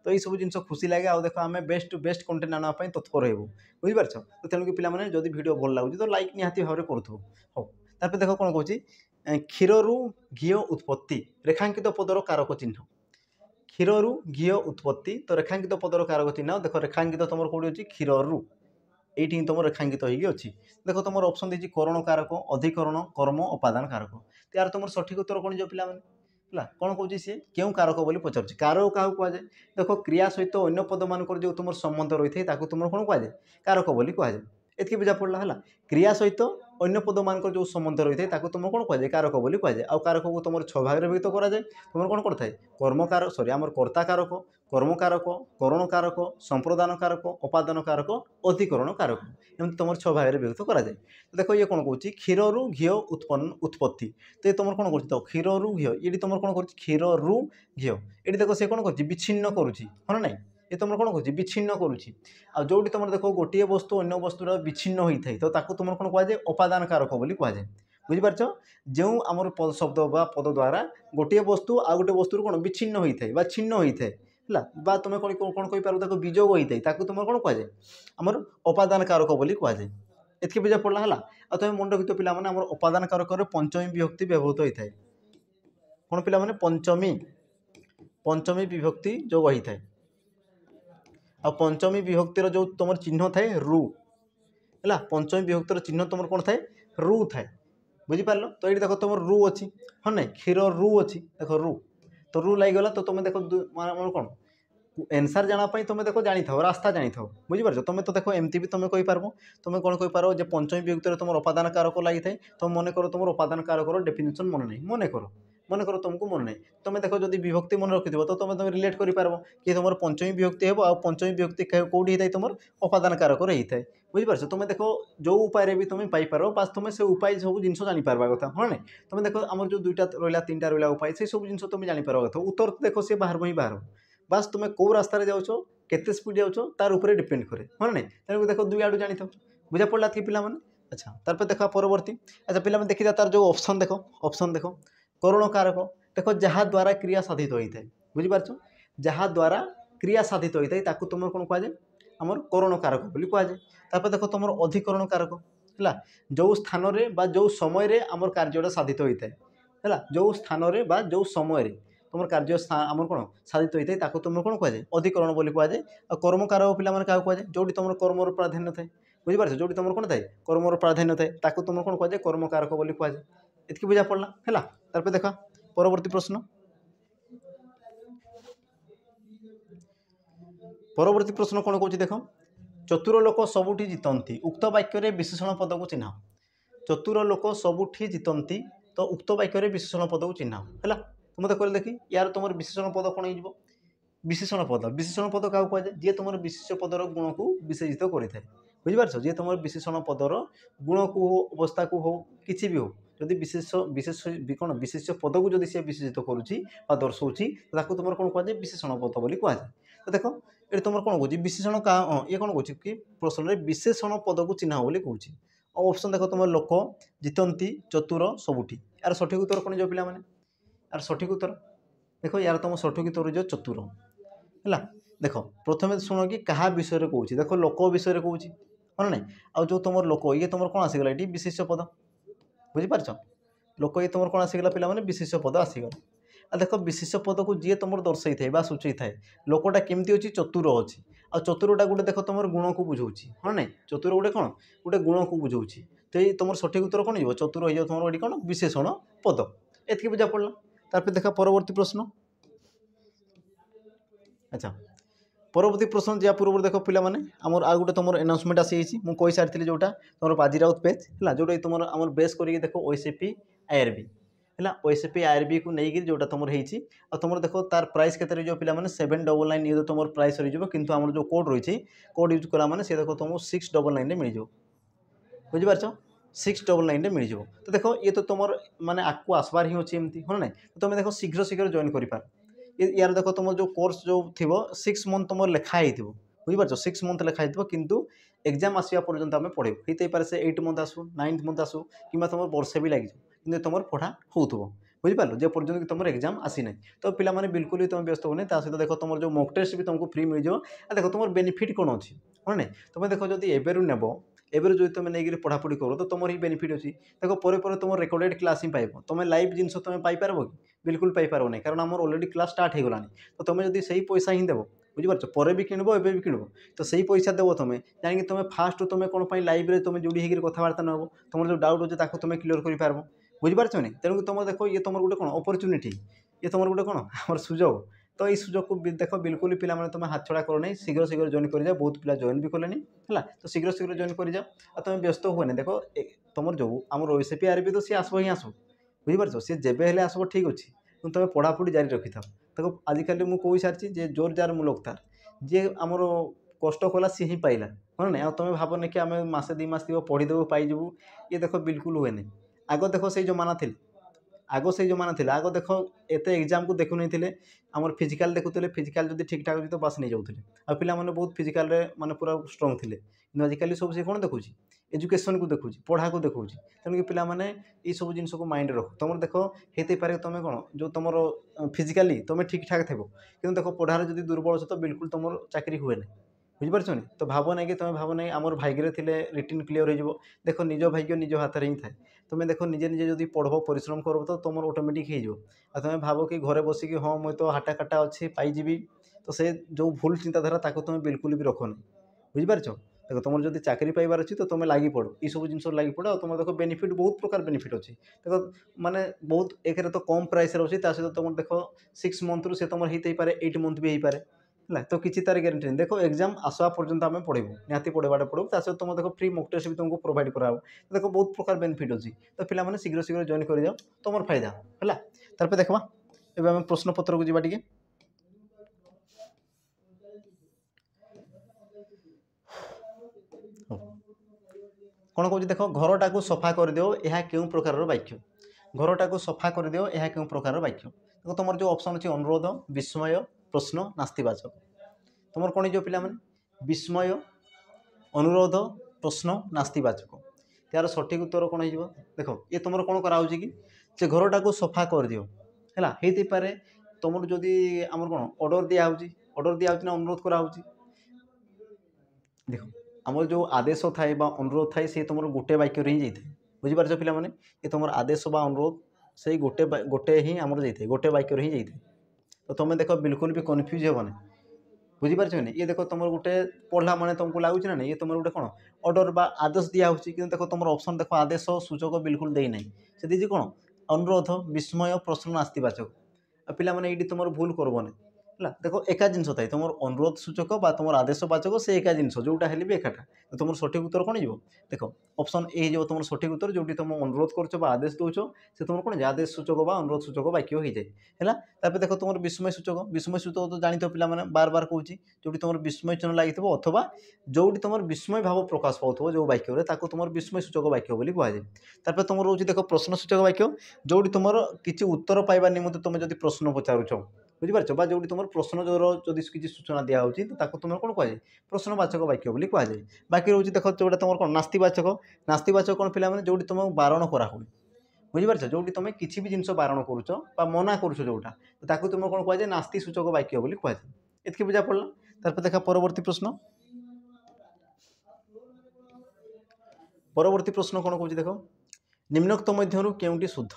ତ ଏଇସବୁ ଜିନିଷ ଖୁସି ଲାଗେ ଆଉ ଦେଖ ଆମେ ବେଷ୍ଟ ଟୁ ବେଷ୍ଟ କଣ୍ଟେଣ୍ଟ ଆଣିବା ପାଇଁ ତତ୍ପର ହେବୁ ବୁଝିପାରୁଛ ତ ତେଣୁକି ପିଲାମାନେ ଯଦି ଭିଡ଼ିଓ ଭଲ ଲାଗୁଛି ତ ଲାଇକ୍ ନିହାତି ଭାବରେ କରୁଥିବୁ ହଉ ତାପରେ ଦେଖ କ'ଣ କହୁଛି କ୍ଷୀରରୁ ଘିଅ ଉତ୍ପତ୍ତି ରେଖାଙ୍କିତ ପଦର କାରକ ଚିହ୍ନ କ୍ଷୀରରୁ ଘିଅ ଉତ୍ପତ୍ତି ତ ରେଖାଙ୍କିତ ପଦର କାରକ ଚିହ୍ନ ଦେଖ ରେଖାଙ୍କିତ ତୁମର କେଉଁଠି ଅଛି କ୍ଷୀରରୁ ଏଇଠି ହିଁ ତୁମର ରେଖାଙ୍କିତ ହେଇକି ଅଛି ଦେଖ ତୁମର ଅପସନ୍ ଦେଇଛି କରଣ କାରକ ଅଧିକରଣ କର୍ମ ଉପାଦାନ କାରକ ତାର ତୁମର ସଠିକ୍ ଉତ୍ତର କ'ଣ ଯିବ ପିଲାମାନେ ହେଲା କ'ଣ କହୁଛି ସିଏ କେଉଁ କାରକ ବୋଲି ପଚାରୁଛି କାରକ କାହାକୁ କୁହାଯାଏ ଦେଖ କ୍ରିୟା ସହିତ ଅନ୍ୟ ପଦମାନଙ୍କର ଯେଉଁ ତୁମର ସମ୍ବନ୍ଧ ରହିଥାଏ ତାକୁ ତୁମର କ'ଣ କୁହାଯାଏ କାରକ ବୋଲି କୁହାଯାଏ ଏତିକି ବୁଝା ପଡ଼ିଲା ହେଲା କ୍ରିୟା ସହିତ ଅନ୍ୟ ପଦମାନଙ୍କର ଯେଉଁ ସମ୍ବନ୍ଧ ରହିଥାଏ ତାକୁ ତୁମର କ'ଣ କୁହାଯାଏ କାରକ ବୋଲି କୁହାଯାଏ ଆଉ କାରକକୁ ତୁମର ଛଅ ଭାଗରେ ବିଭକ୍ତ କରାଯାଏ ତୁମର କ'ଣ କରିଥାଏ କର୍ମକାର ସରି ଆମର କର୍ତ୍ତା କାରକ କର୍ମକାରକ କରଣକାରକ ସମ୍ପ୍ରଦାନ କାରକ ଅପାଦାନ କାରକ ଅଧିକରଣ କାରକ ଏମିତି ତୁମର ଛଅ ଭାଗରେ ବିଭକ୍ତ କରାଯାଏ ତ ଦେଖ ଇଏ କ'ଣ କହୁଛି କ୍ଷୀରରୁ ଘିଅ ଉତ୍ପନ୍ନ ଉତ୍ପତ୍ତି ତ ଇଏ ତୁମର କ'ଣ କରୁଛି ତ କ୍ଷୀରରୁ ଘିଅ ଏଇଠି ତୁମର କ'ଣ କରୁଛି କ୍ଷୀରରୁ ଘିଅ ଏଠି ଦେଖ ସେ କ'ଣ କରୁଛି ବିଚ୍ଛିନ୍ନ କରୁଛି ହଁ ନା ନାହିଁ ଯେ ତୁମର କ'ଣ କରୁଛି ବିଚ୍ଛିନ୍ନ କରୁଛି ଆଉ ଯେଉଁଠି ତୁମର ଦେଖ ଗୋଟିଏ ବସ୍ତୁ ଅନ୍ୟ ବସ୍ତୁର ବିଚ୍ଛିନ୍ନ ହୋଇଥାଏ ତ ତାକୁ ତୁମର କ'ଣ କୁହାଯାଏ ଅପାଦାନ କାରକ ବୋଲି କୁହାଯାଏ ବୁଝିପାରୁଛ ଯେଉଁ ଆମର ପଦ ଶବ୍ଦ ବା ପଦ ଦ୍ୱାରା ଗୋଟିଏ ବସ୍ତୁ ଆଉ ଗୋଟେ ବସ୍ତୁରୁ କ'ଣ ବିଚ୍ଛିନ୍ନ ହୋଇଥାଏ ବା ଛିନ୍ନ ହୋଇଥାଏ ହେଲା ବା ତୁମେ କ'ଣ କ'ଣ କହିପାର ତାକୁ ବିଯୋଗ ହୋଇଥାଏ ତାକୁ ତୁମର କ'ଣ କୁହାଯାଏ ଆମର ଅପାଦାନ କାରକ ବୋଲି କୁହାଯାଏ ଏତିକି ବୁଝା ପଡ଼ିଲା ହେଲା ଆଉ ତୁମେ ମନେ ରଖିଥିବ ପିଲାମାନେ ଆମର ଅପାଦାନ କାରକରେ ପଞ୍ଚମୀ ବିଭକ୍ତି ବ୍ୟବହୃତ ହୋଇଥାଏ କ'ଣ ପିଲାମାନେ ପଞ୍ଚମୀ ପଞ୍ଚମୀ ବିଭକ୍ତି ଯୋଗ ହୋଇଥାଏ ଆଉ ପଞ୍ଚମୀ ବିଭକ୍ତିର ଯେଉଁ ତୁମର ଚିହ୍ନ ଥାଏ ରୁ ହେଲା ପଞ୍ଚମୀ বিভক্তির ଚିହ୍ନ ତୁମର କ'ଣ ଥାଏ ରୁ ଥାଏ ବୁଝିପାରିଲ ତ ଏଇଠି ଦେଖ ତୁମର ରୁ ଅଛି ହଁ ନାଇଁ ক্ষীর ରୁ ଅଛି ଦେଖ ରୁ ତ ରୁ ଲାଗିଗଲା ତ ତୁମେ দেখো ଆମର କ'ଣ এনসার জানা পাই তুমি দেখো জাঁথাও রাস্তা জাঁথাও বুঝিপারছ তুমি তো দেখো এমতি তুমি কইপারব তুমি কোণ কইপার যে পঞ্চমী বিভক্তিরে তোমার উপাদান কারক লাগি থাকে তো মনে করো তোমার উপাদান কারকর ডেফিনেসন মনে নাই মনে করো মনে করো তুমি মনে নেই তুমি দেখো যদি বিভক্তি মনে রখিথিব তো তুমি তুমি রিলেট করে করিপারব কি তোমার পঞ্চমী বিভক্তি হব আর পঞ্চমী বিভক্তি কোটি হয়ে তোমার অপাদান কারকরে হয়ে থাকে বুঝিপারছ তুমি দেখো যে উপায়ে বি তুমি পাইপার বা তুমি সে উপায় সব জিনিস জাঁপার কথা হ্যাঁ তুমি দেখো আমার যে দুইটা রহলা তিনটা রহলা উপায় সেই সব জিনিস তুমি জাঁপার কথা উত্তর দেখো সে বাহার হি বাহার বাস তুমি কেউ রাস্তায় যাচ্ছ কত স্পিড যাও তার উপরে ডিপেন্ড করে হ্যাঁ না তুমি দেখো দুই আড়ু জাঁথাও বুঝা পড়লা কি পিলা মানে আচ্ছা তারপরে দেখা পরবর্তী আচ্ছা পিলা দেখি তার যে অপসন দেখো অপসন দেখো করণকারক দেখ যাহাদ্ୱାରା ক্রিয়া সাধিত হয়ে বুঝিপারছ যাহাদ্ୱାରା ক্রিয়া সাধিত হয়ে তাকে তোমার কোণ কুয়া যায় আমার করণকারক বলে কুয়া যায় তারপরে দেখ তোমার অধিকরণকারক ହେଲା ଯେଉଁ ସ୍ଥାନରେ ବା ଯେଉଁ ସମୟରେ ଆମର କାର୍ଯ୍ୟଟା ସାଧିତ ହୋଇଥାଏ ହେଲା ଯେଉଁ ସ୍ଥାନରେ ବା ଯେଉଁ ସମୟରେ ତୁମର କାର୍ଯ୍ୟ ଆମର କ'ଣ ସାଧିତ ହୋଇଥାଏ ତାକୁ ତୁମର କ'ଣ କୁହାଯାଏ ଅଧିକରଣ ବୋଲି କୁହାଯାଏ ଆଉ କର୍ମକାରକ ପିଲାମାନେ କାହାକୁ କୁହାଯାଏ ଯେଉଁଠି ତୁମର କର୍ମର ପ୍ରାଧାନ୍ୟ ଥାଏ ବୁଝିପାରୁଛ ଯେଉଁଠି ତୁମର କ'ଣ ଥାଏ କର୍ମର ପ୍ରାଧାନ୍ୟ ଥାଏ ତାକୁ ତୁମର କ'ଣ କୁହାଯାଏ କର୍ମକାରକ ବୋଲି କୁହାଯାଏ ଏତିକି ବୁଝା ପଡ଼ିଲା ହେଲା ତାପରେ ଦେଖ ପରବର୍ତ୍ତୀ ପ୍ରଶ୍ନ ପରବର୍ତ୍ତୀ ପ୍ରଶ୍ନ କ'ଣ କହୁଛି ଦେଖ ଚତୁର ଲୋକ ସବୁଠି ଜିତନ୍ତି ଉକ୍ତ ବାକ୍ୟରେ ବିଶେଷଣ ପଦକୁ ଚିହ୍ନାଅ ଚତୁର ଲୋକ ସବୁଠି ଜିତନ୍ତି ତ ଉକ୍ତ ବାକ୍ୟରେ ବିଶେଷଣ ପଦକୁ ଚିହ୍ନାଅ ହେଲା ତୁମେ ତ କହିଲେ ଦେଖି ୟାର ତୁମର ବିଶେଷଣ ପଦ କ'ଣ ହେଇଯିବ ବିଶେଷଣ ପଦ ବିଶେଷଣ ପଦ କାହାକୁ କୁହାଯାଏ ଯିଏ ତୁମର ବିଶେଷ ପଦର ଗୁଣକୁ ବିଶେଷିତ କରିଥାଏ বুঝিপারছ যে তোমার বিশেষণ পদর গুণকু হো অবস্থাকু হো কিছু বি হো যদি বিশেষ বিশেষ কোণ বিশেষ পদক যদি সে বিশেষিত করুচি বা দর্শাউছি তাকে তোমার কোণ কুয়া যায় বিশেষণ পদ বলে কুয়া যায় তো দেখ এটা তোমার কোণ কହୁଛି বিশেষণ কা ইয়ে কোণ কହୁଛି কি প্রশ্নরে বিশেষণ পদক চিহ্ন বলে কହୁଛି অপশন দেখো তোমার লোক জিতন্তি চতুর সবুটি আর সঠিক উত্তর কোণ যাও পিলা মানে আর সঠিক উত্তর দেখো ইয়ার তোমার সঠিক উত্তর যে চতুর হল দেখো প্রথমে শুণ কি কাহা বিষয়ে কৌছি দেখো লোক বিষয়ে কৌছি ହଁ ନାଇଁ ଆଉ ଯେଉଁ ତୁମର ଲୋକ ଇଏ ତୁମର କ'ଣ ଆସିଗଲା ଏଠି ବିଶିଷ୍ଟ ପଦ ବୁଝିପାରିଛ ଲୋକ ଇଏ ତୁମର କ'ଣ ଆସିଗଲା ପିଲାମାନେ ବିଶିଷ୍ୟ ପଦ ଆସିଗଲା ଆଉ ଦେଖ ବିଶିଷ୍ୟ ପଦକୁ ଯିଏ ତୁମର ଦର୍ଶାଇଥାଏ ବା ସୂଚେଇଥାଏ ଲୋକଟା କେମିତି ଅଛି ଚତୁର ଅଛି ଆଉ ଚତୁରଟା ଗୋଟେ ଦେଖ ତୁମର ଗୁଣକୁ ବୁଝାଉଛି ହଁ ନାହିଁ ଚତୁର ଗୋଟେ କ'ଣ ଗୋଟେ ଗୁଣକୁ ବୁଝାଉଛି ତ ଏଇ ତୁମର ସଠିକ୍ ଉତ୍ତର କ'ଣ ହେଇଯିବ ଚତୁର ହେଇଯିବ ତୁମର ଏଠି କ'ଣ ବିଶେଷଣ ପଦ ଏତିକି ବୁଝା ପଡ଼ିଲା ତାପରେ ଦେଖ ପରବର୍ତ୍ତୀ ପ୍ରଶ୍ନ ଆଚ୍ଛା পরবর্তী প্রশ্ন যা পূর্ব দেখ পিলা মানে আমার আর গোটে তোমার এনাউন্সমেন্ট আসি যাই মু কই সারি যেটা তোমার বাজি রাউত পেজ হ্যাঁ যেটা তোমার আমার বেস করি দেখো ওইসিপি আইআরবি হ্যাঁ ওইসিপি আইআরবি কু নেই যেটা তোমার হয়েছি আর তোমার দেখো তার প্রাইস কেতে রয়েছে মানে সেভেন ডবল নাইন ইয়ে তোমার প্রাইস রয়েছে কিন্তু আমার যে কোড রয়েছে কোড ইউজ কলা মানে সে দেখো তোমার সিক্স ডবল নাইনে মিলিযোগ বুঝিপারছ সিক্স ডবল নাইনে মিলিযোগ তো দেখো ইয়ে তো তোমার মানে আগু আসবার হি হচ্ছে এমনি হ্যাঁ না তুমি দেখো শীঘ্র শীঘ্র জয়েন করে পার ইয়ার দেখো তোমার যে কোর্স যে থিব সিক্স মন্থ তোমার লেখা হয়ে থাকবে বুঝিপারছ সিক্স মন্থ লেখা হয়েছিল কিন্তু এক্সাম আসবা পর্যন্ত আমি পড়াইব হইতাইপারে সে এইট মন্থ আসু নাইন্থ মন্থ আসু কিংবা তোমার বর্ষে বি লাগিযোগ কিন্তু তোমার পড়া হোথব বুঝিপার যে পর্যন্ত তোমার এক্সাম আসি না তো পিলা মানে বিলকুল তুমি ব্যস্ত হোনি তা সহ দেখো তোমার যে মক টেস্ট বি তোমাকে ফ্রি মিলিযোগ আর দেখো তোমার বেনিফিট কোণ অছি হ্যাঁ তুমি দেখো যদি এবেরু নেব এবার যদি তুমি নিয়ে পড়াপড়ি করো তো তোমার হি বেনিফিট অছি দেখো পরে পরে তোমার রেকর্ডেড ক্লাস হি পাইব তুমি লাইভ জিনিস তুমি পাইপারব কি ବିଲକୁଲ ପାଇପାରୁନି କାରଣ ଆମର ଅଲରେଡ଼ି କ୍ଲାସ୍ ଷ୍ଟାର୍ଟ ହେଇଗଲାଣି ତ ତୁମେ ଯଦି ସେଇ ପଇସା ହିଁ ଦେବ ବୁଝିପାରୁଛ ପରେ ବି କିଣିବ ଏବେ ବି କିଣିବ ତ ସେଇ ପଇସା ଦେବ ତୁମେ ଜାଣିକି ତୁମେ ଫାର୍ଷ୍ଟରୁ ତୁମେ କ'ଣ ପାଇଁ ଲାଇଭ୍ରେ ତୁମେ ଯୋଡ଼ି ହେଇକିରି କଥାବାର୍ତ୍ତା ନେବ ତୁମର ଯେଉଁ ଡାଉଟ୍ ଅଛି ତାକୁ ତୁମେ କ୍ଲିୟର୍ କରିପାରିବ ବୁଝିପାରୁଛ ନି ତେଣୁ ତୁମର ଦେଖ ଇଏ ତୁମର ଗୋଟେ କ'ଣ ଅପରଚ୍ୟୁନିଟି ଇଏ ତୁମର ଗୋଟେ କ'ଣ ଆମର ସୁଯୋଗ ତ ଏଇ ସୁଯୋଗକୁ ଦେଖ ବିଲକୁଲ ପିଲାମାନେ ତୁମେ ହାତଛଡ଼ା କର ନାହିଁ ଶୀଘ୍ର ଶୀଘ୍ର ଜଏନ୍ କରିଯାଅ ବହୁତ ପିଲା ଜଏନ୍ ବି କଲେଣି ହେଲା ତ ଶୀଘ୍ର ଶୀଘ୍ର ଜଏନ୍ କରିଯାଅ ଆଉ ତୁମେ ବ୍ୟସ୍ତ ହୁଏନି ଦେଖ ତୁମର ଯେଉଁ ଆମର ଓଏସ୍ପି ଆର୍ ବି ତ ସିଏ ଆସିବ ହିଁ ଆସିବ বুঝিপারছ সে যেবে হলে আসব ঠিক অছি কিন্তু তুমি পড়াপড়ি জারি রখিথাও তাকে আজিকালি মু কই সারিছি যে জোর যার মূলক তার যে আমার কষ্ট কলা সি ହିଁ পাইলা মনে নাই আর তুমি ভাব নাকি আমি মাসে দুই মাস দিব পড়িদেবু পাইযু ইয়ে দেখো বিলকুল হুয়ে নাই আগ দেখো সেই জমানা লে আগ সেই জমানা লে আগ দেখো এতে এক্সামকে দেখু নাই আমার ফিজিকাল দেখুলে ফিজিকাল যদি ঠিকঠাক হচ্ছে তো বাস নিয়ে যাওলে আর পিলা মানে বহুত ফিজিকালে মানে পুরা স্ট্রং লে কিন্তু আজিকালি সব সে কোণ দেখুছি ଏଜୁକେସନ୍କୁ କୁ ଦେଖୁଛି ପଢ଼ାକୁ ଦେଖୁଛି ତେଣୁକି ପିଲାମାନେ ଏଇସବୁ ଜିନିଷକୁ ମାଇଣ୍ଡରେ ରଖ ତୁମର ଦେଖ ହେଇଥାଇପାରେ ତୁମେ କ'ଣ ଯେଉଁ ତୁମର ଫିଜିକାଲି ତୁମେ ଠିକ୍ ଠାକ୍ ଥିବ କିନ୍ତୁ ଦେଖ ପଢ଼ାରେ ଯଦି ଦୁର୍ବଳ ଅଛ ତ ବିଲକୁଲ ତୁମର ଚାକିରି ହୁଏନି ବୁଝିପାରୁଛନି ତ ଭାବ ନାହିଁ କି ତୁମେ ଭାବ ନାହିଁ ଆମର ଭାଗ୍ୟରେ ଥିଲେ ରିଟିନ୍ କ୍ଲିୟର୍ ହେଇଯିବ ଦେଖ ନିଜ ଭାଗ୍ୟ ନିଜ ହାତରେ ହିଁ ଥାଏ ତୁମେ ଦେଖ ନିଜେ ନିଜେ ଯଦି ପଢ଼ବ ପରିଶ୍ରମ କରିବ ତ ତୁମର ଅଟୋମେଟିକ୍ ହେଇଯିବ ଆଉ ତୁମେ ଭାବ କି ଘରେ ବସିକି ହଁ ମୁଁ ତ ହାଟା କାଟା ଅଛି ପାଇଯିବି ତ ସେ ଯେଉଁ ଭୁଲ ଚିନ୍ତାଧାରା ତାକୁ ତୁମେ ବିଲକୁଲ ବି ରଖନି ବୁଝିପାରୁଛ ଦେଖ ତୁମର ଯଦି ଚାକିରି ପାଇବାର ଅଛି ତ ତୁମେ ଲାଗି ପଡ଼ ଏଇସବୁ ଜିନିଷରେ ଲାଗି ପଡ଼ ଆଉ ତୁମର ଦେଖ ବେନିଫିଟ୍ ବହୁତ ପ୍ରକାର ବେନିଫିଟ୍ ଅଛି ଦେଖ ମାନେ ବହୁତ ଏକରେ ତ କମ୍ ପ୍ରାଇସ୍ରେ ଅଛି ତା ସହିତ ତୁମର ଦେଖ ସିକ୍ସ ମନ୍ଥରୁ ସେ ତୁମର ହେଇଥାଇପାରେ ଏଇଟ୍ ମନ୍ଥ ବି ହେଇପାରେ ହେଲା ତ କିଛି ତାର ଗ୍ୟାରେଣ୍ଟି ନାହିଁ ଦେଖ ଏକ୍ଜାମ୍ ଆସିବା ପର୍ଯ୍ୟନ୍ତ ଆମେ ପଢ଼ିବୁ ନିହାତି ପଢ଼ିବାଟା ପଢ଼ିବୁ ତା ସହିତ ତୁମ ଦେଖ ଫ୍ରି ମକ୍ ଟେଷ୍ଟ ବି ତୁମକୁ ପ୍ରୋଭାଇଡ଼ କରାହେବ ଦେଖ ବହୁତ ପ୍ରକାର ବେନିଫିଟ୍ ଅଛି ତ ପିଲାମାନେ ଶୀଘ୍ର ଶୀଘ୍ର ଜଏନ୍ କରିଯାଅ ତୁମର ଫାଇଦା ହେବ ହେଲା ତାପରେ ଦେଖିବା ଏବେ ଆମେ ପ୍ରଶ୍ନପତ୍ରକୁ ଯିବା ଟିକେ କ'ଣ କହୁଛି ଦେଖ ଘରଟାକୁ ସଫା କରିଦିଅ ଏହା କେଉଁ ପ୍ରକାରର ବାକ୍ୟ ଘରଟାକୁ ସଫା କରିଦିଅ ଏହା କେଉଁ ପ୍ରକାରର ବାକ୍ୟ ଦେଖ ତୁମର ଯେଉଁ ଅପସନ୍ ଅଛି ଅନୁରୋଧ ବିସ୍ମୟ ପ୍ରଶ୍ନ ନାସ୍ତିବାଚକ ତୁମର କ'ଣ ହେଇଯିବ ପିଲାମାନେ ବିସ୍ମୟ ଅନୁରୋଧ ପ୍ରଶ୍ନ ନାସ୍ତିବାଚକ ତା'ର ସଠିକ୍ ଉତ୍ତର କ'ଣ ହେଇଯିବ ଦେଖ ଇଏ ତୁମର କ'ଣ କରାହେଉଛି କି ସେ ଘରଟାକୁ ସଫା କରିଦିଅ ହେଲା ହେଇଥିପାରେ ତୁମର ଯଦି ଆମର କ'ଣ ଅର୍ଡ଼ର ଦିଆହେଉଛି ଅର୍ଡ଼ର ଦିଆହେଉଛି ନା ଅନୁରୋଧ କରାହେଉଛି ଦେଖ ଆମର ଯେଉଁ ଆଦେଶ ଥାଏ ବା ଅନୁରୋଧ ଥାଏ ସେ ତୁମର ଗୋଟେ ବାକ୍ୟରେ ହିଁ ଯାଇଥାଏ ବୁଝିପାରୁଛ ପିଲାମାନେ ଏ ତୁମର ଆଦେଶ ବା ଅନୁରୋଧ ସେଇ ଗୋଟେ ଗୋଟେ ହିଁ ଆମର ଯାଇଥାଏ ଗୋଟେ ବାକ୍ୟରେ ହିଁ ଯାଇଥାଏ ତ ତୁମେ ଦେଖ ବିଲକୁଲ ବି କନଫ୍ୟୁଜ୍ ହେବନି ବୁଝିପାରୁଛନି ଇଏ ଦେଖ ତୁମର ଗୋଟେ ପଢ଼ିଲା ମାନେ ତୁମକୁ ଲାଗୁଛି ନା ନାହିଁ ଇଏ ତୁମର ଗୋଟେ କ'ଣ ଅର୍ଡ଼ର ବା ଆଦେଶ ଦିଆହେଉଛି କିନ୍ତୁ ଦେଖ ତୁମର ଅପସନ୍ ଦେଖ ଆଦେଶ ସୁଯୋଗ ବିଲକୁଲ ଦେଇନାହିଁ ସେ କ'ଣ ଅନୁରୋଧ ବିସ୍ମୟ ପ୍ରଶ୍ନ ଆସିଥିବା ଆସ୍ତିବାଚକ ଆଉ ପିଲାମାନେ ଏଇଠି ତୁମର ଭୁଲ କରିବନି ହେଲା ଦେଖ ଏକା ଜିନିଷ ଥାଏ ତୁମର ଅନୁରୋଧ ସୂଚକ ବା ତୁମର ଆଦେଶ ବାଚକ ସେ ଏକା ଜିନିଷ ଯେଉଁଟା ହେଲେ ବି ଏକାଟା ତ ତୁମର ସଠିକ୍ ଉତ୍ତର କ'ଣ ଯିବ ଦେଖ ଅପସନ୍ ଏ ହେଇଯିବ ତୁମର ସଠିକ୍ ଉତ୍ତର ଯେଉଁଠି ତୁମ ଅନୁରୋଧ କରୁଛ ବା ଆଦେଶ ଦେଉଛ ସେ ତୁମର କ'ଣ ଆଦେଶ ସୂଚକ ବା ଅନୁରୋଧ ସୂଚକ ବାକ୍ୟ ହେଇଯାଏ ହେଲା ତାପରେ ଦେଖ ତୁମର ବିସ୍ମୟ ସୂଚକ ବିସ୍ମୟ ସୂଚକ ତ ଜାଣିଥିବ ପିଲାମାନେ ବାର ବାର କହୁଛି ଯେଉଁଠି ତୁମର ବିସ୍ମୟ ଚିହ୍ନ ଲାଗିଥିବ ଅଥବା ଯେଉଁଠି ତୁମର ବିସ୍ମୟ ଭାବ ପ୍ରକାଶ ପାଉଥିବ ଯେଉଁ ବାକ୍ୟରେ ତାକୁ ତୁମର ବିସ୍ମୟ ସୂଚକ ବାକ୍ୟ ବୋଲି କୁହାଯାଏ ତାପରେ ତୁମର ହେଉଛି ଦେଖ ପ୍ରଶ୍ନ ସୂଚକ ବାକ୍ୟ ଯେଉଁଠି ତୁମର କିଛି ଉତ୍ତର ପାଇବା ନିମନ୍ତେ ତୁମେ ଯଦି ପ୍ରଶ୍ନ ପଚାରୁଛ বুঝিপারছ বা ଯେଉଁଠି ତୁମର ପ୍ରଶ୍ନର ଯଦି କିଛି ସୂଚନା ଦିଆହେଉଛି ତ ତାକୁ ତୁମର କ'ଣ କୁହାଯାଏ ପ୍ରଶ୍ନବାଚକ ବାକ୍ୟ ବୋଲି କୁହାଯାଏ ବାକି ରହୁଛି ଦେଖ ଯେଉଁଟା ତୁମର କ'ଣ ନାସ୍ତିବାଚକ ନାସ୍ତିବାଚକ କ'ଣ ପିଲାମାନେ ଯେଉଁଠି ତୁମକୁ ବାରଣ କରାହୁଏ ବୁଝିପାରୁଛ ଯେଉଁଠି ତୁମେ କିଛି ବି ଜିନିଷ ବାରଣ କରୁଛ বা ମନା କରୁଛ ଯେଉଁଟା ତ ତାକୁ ତୁମର କ'ଣ କୁହାଯାଏ ନାସ୍ତି ସୂଚକ ବାକ୍ୟ ବୋଲି କୁହାଯାଏ ଏତିକି ବୁଝା ପଡ଼ିଲା ତାରପରେ ଦେଖା ପରବର୍ତ୍ତୀ ପ୍ରଶ୍ନ পরবর্তী প্রশ্ন কোণ কৌছি দেখ নিম্নোক্ত মধ্যরু কেউটি শুদ্ধ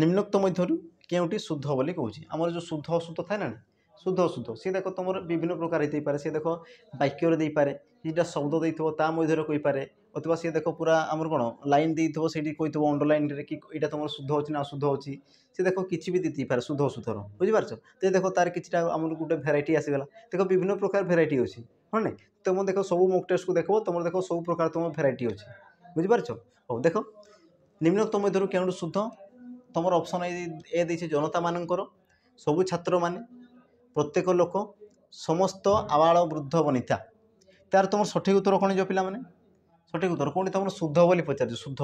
নিম্নোক্ত মধ্যরু କେଉଁଟି ଶୁଦ୍ଧ ବୋଲି କହୁଛି ଆମର ଯେଉଁ ଶୁଦ୍ଧ ଅଶୁଦ୍ଧ ଥାଏ ନା ଶୁଦ୍ଧ ଅଶୁଦ୍ଧ ସିଏ ଦେଖ ତୁମର ବିଭିନ୍ନ ପ୍ରକାର ହେଇଥାଇପାରେ ସିଏ ଦେଖ ବାକ୍ୟରେ ଦେଇପାରେ ଦୁଇଟା ଶବ୍ଦ ଦେଇଥିବ ତା ମଧ୍ୟରେ କହିପାରେ ଅଥବା ସିଏ ଦେଖ ପୁରା ଆମର କ'ଣ ଲାଇନ୍ ଦେଇଥିବ ସେଇଠି କହିଥିବ ଅଣ୍ଡରଲାଇନ୍ରେ କି ଏଇଟା ତୁମର ଶୁଦ୍ଧ ଅଛି ନା ଅଶୁଦ୍ଧ ଅଛି ସେ ଦେଖ କିଛି ବି ଦେଇପାରେ ଶୁଦ୍ଧ ଅଶୁଦ୍ଧର ବୁଝିପାରୁଛ ତ ଦେଖ ତାର କିଛିଟା ଆମର ଗୋଟେ ଭେରାଇଟି ଆସିଗଲା ଦେଖ ବିଭିନ୍ନ ପ୍ରକାର ଭେରାଇଟି ଅଛି ହଁ ନାଇଁ ତୁମ ଦେଖ ସବୁ ମକ୍ ଟେଷ୍ଟକୁ ଦେଖିବ ତୁମର ଦେଖ ସବୁ ପ୍ରକାର ତୁମ ଭେରାଇଟି ଅଛି ବୁଝିପାରୁଛ ହଉ ଦେଖ ନିମ୍ନୋକ୍ତ ମଧ୍ୟରୁ କେଉଁଠୁ ଶୁଦ୍ଧ ତୁମର ଅପସନ୍ ଏ ଦେଇଛି ଜନତାମାନଙ୍କର ସବୁ ଛାତ୍ରମାନେ ପ୍ରତ୍ୟେକ ଲୋକ ସମସ୍ତ ଆବାଳ ବୃଦ୍ଧ ବନିତା ତାର ତୁମର ସଠିକ୍ ଉତ୍ତର କ'ଣ ହେଇଯିବ ପିଲାମାନେ ସଠିକ୍ ଉତ୍ତର କେଉଁଠି ତୁମର ଶୁଦ୍ଧ ବୋଲି ପଚାରିଛ ଶୁଦ୍ଧ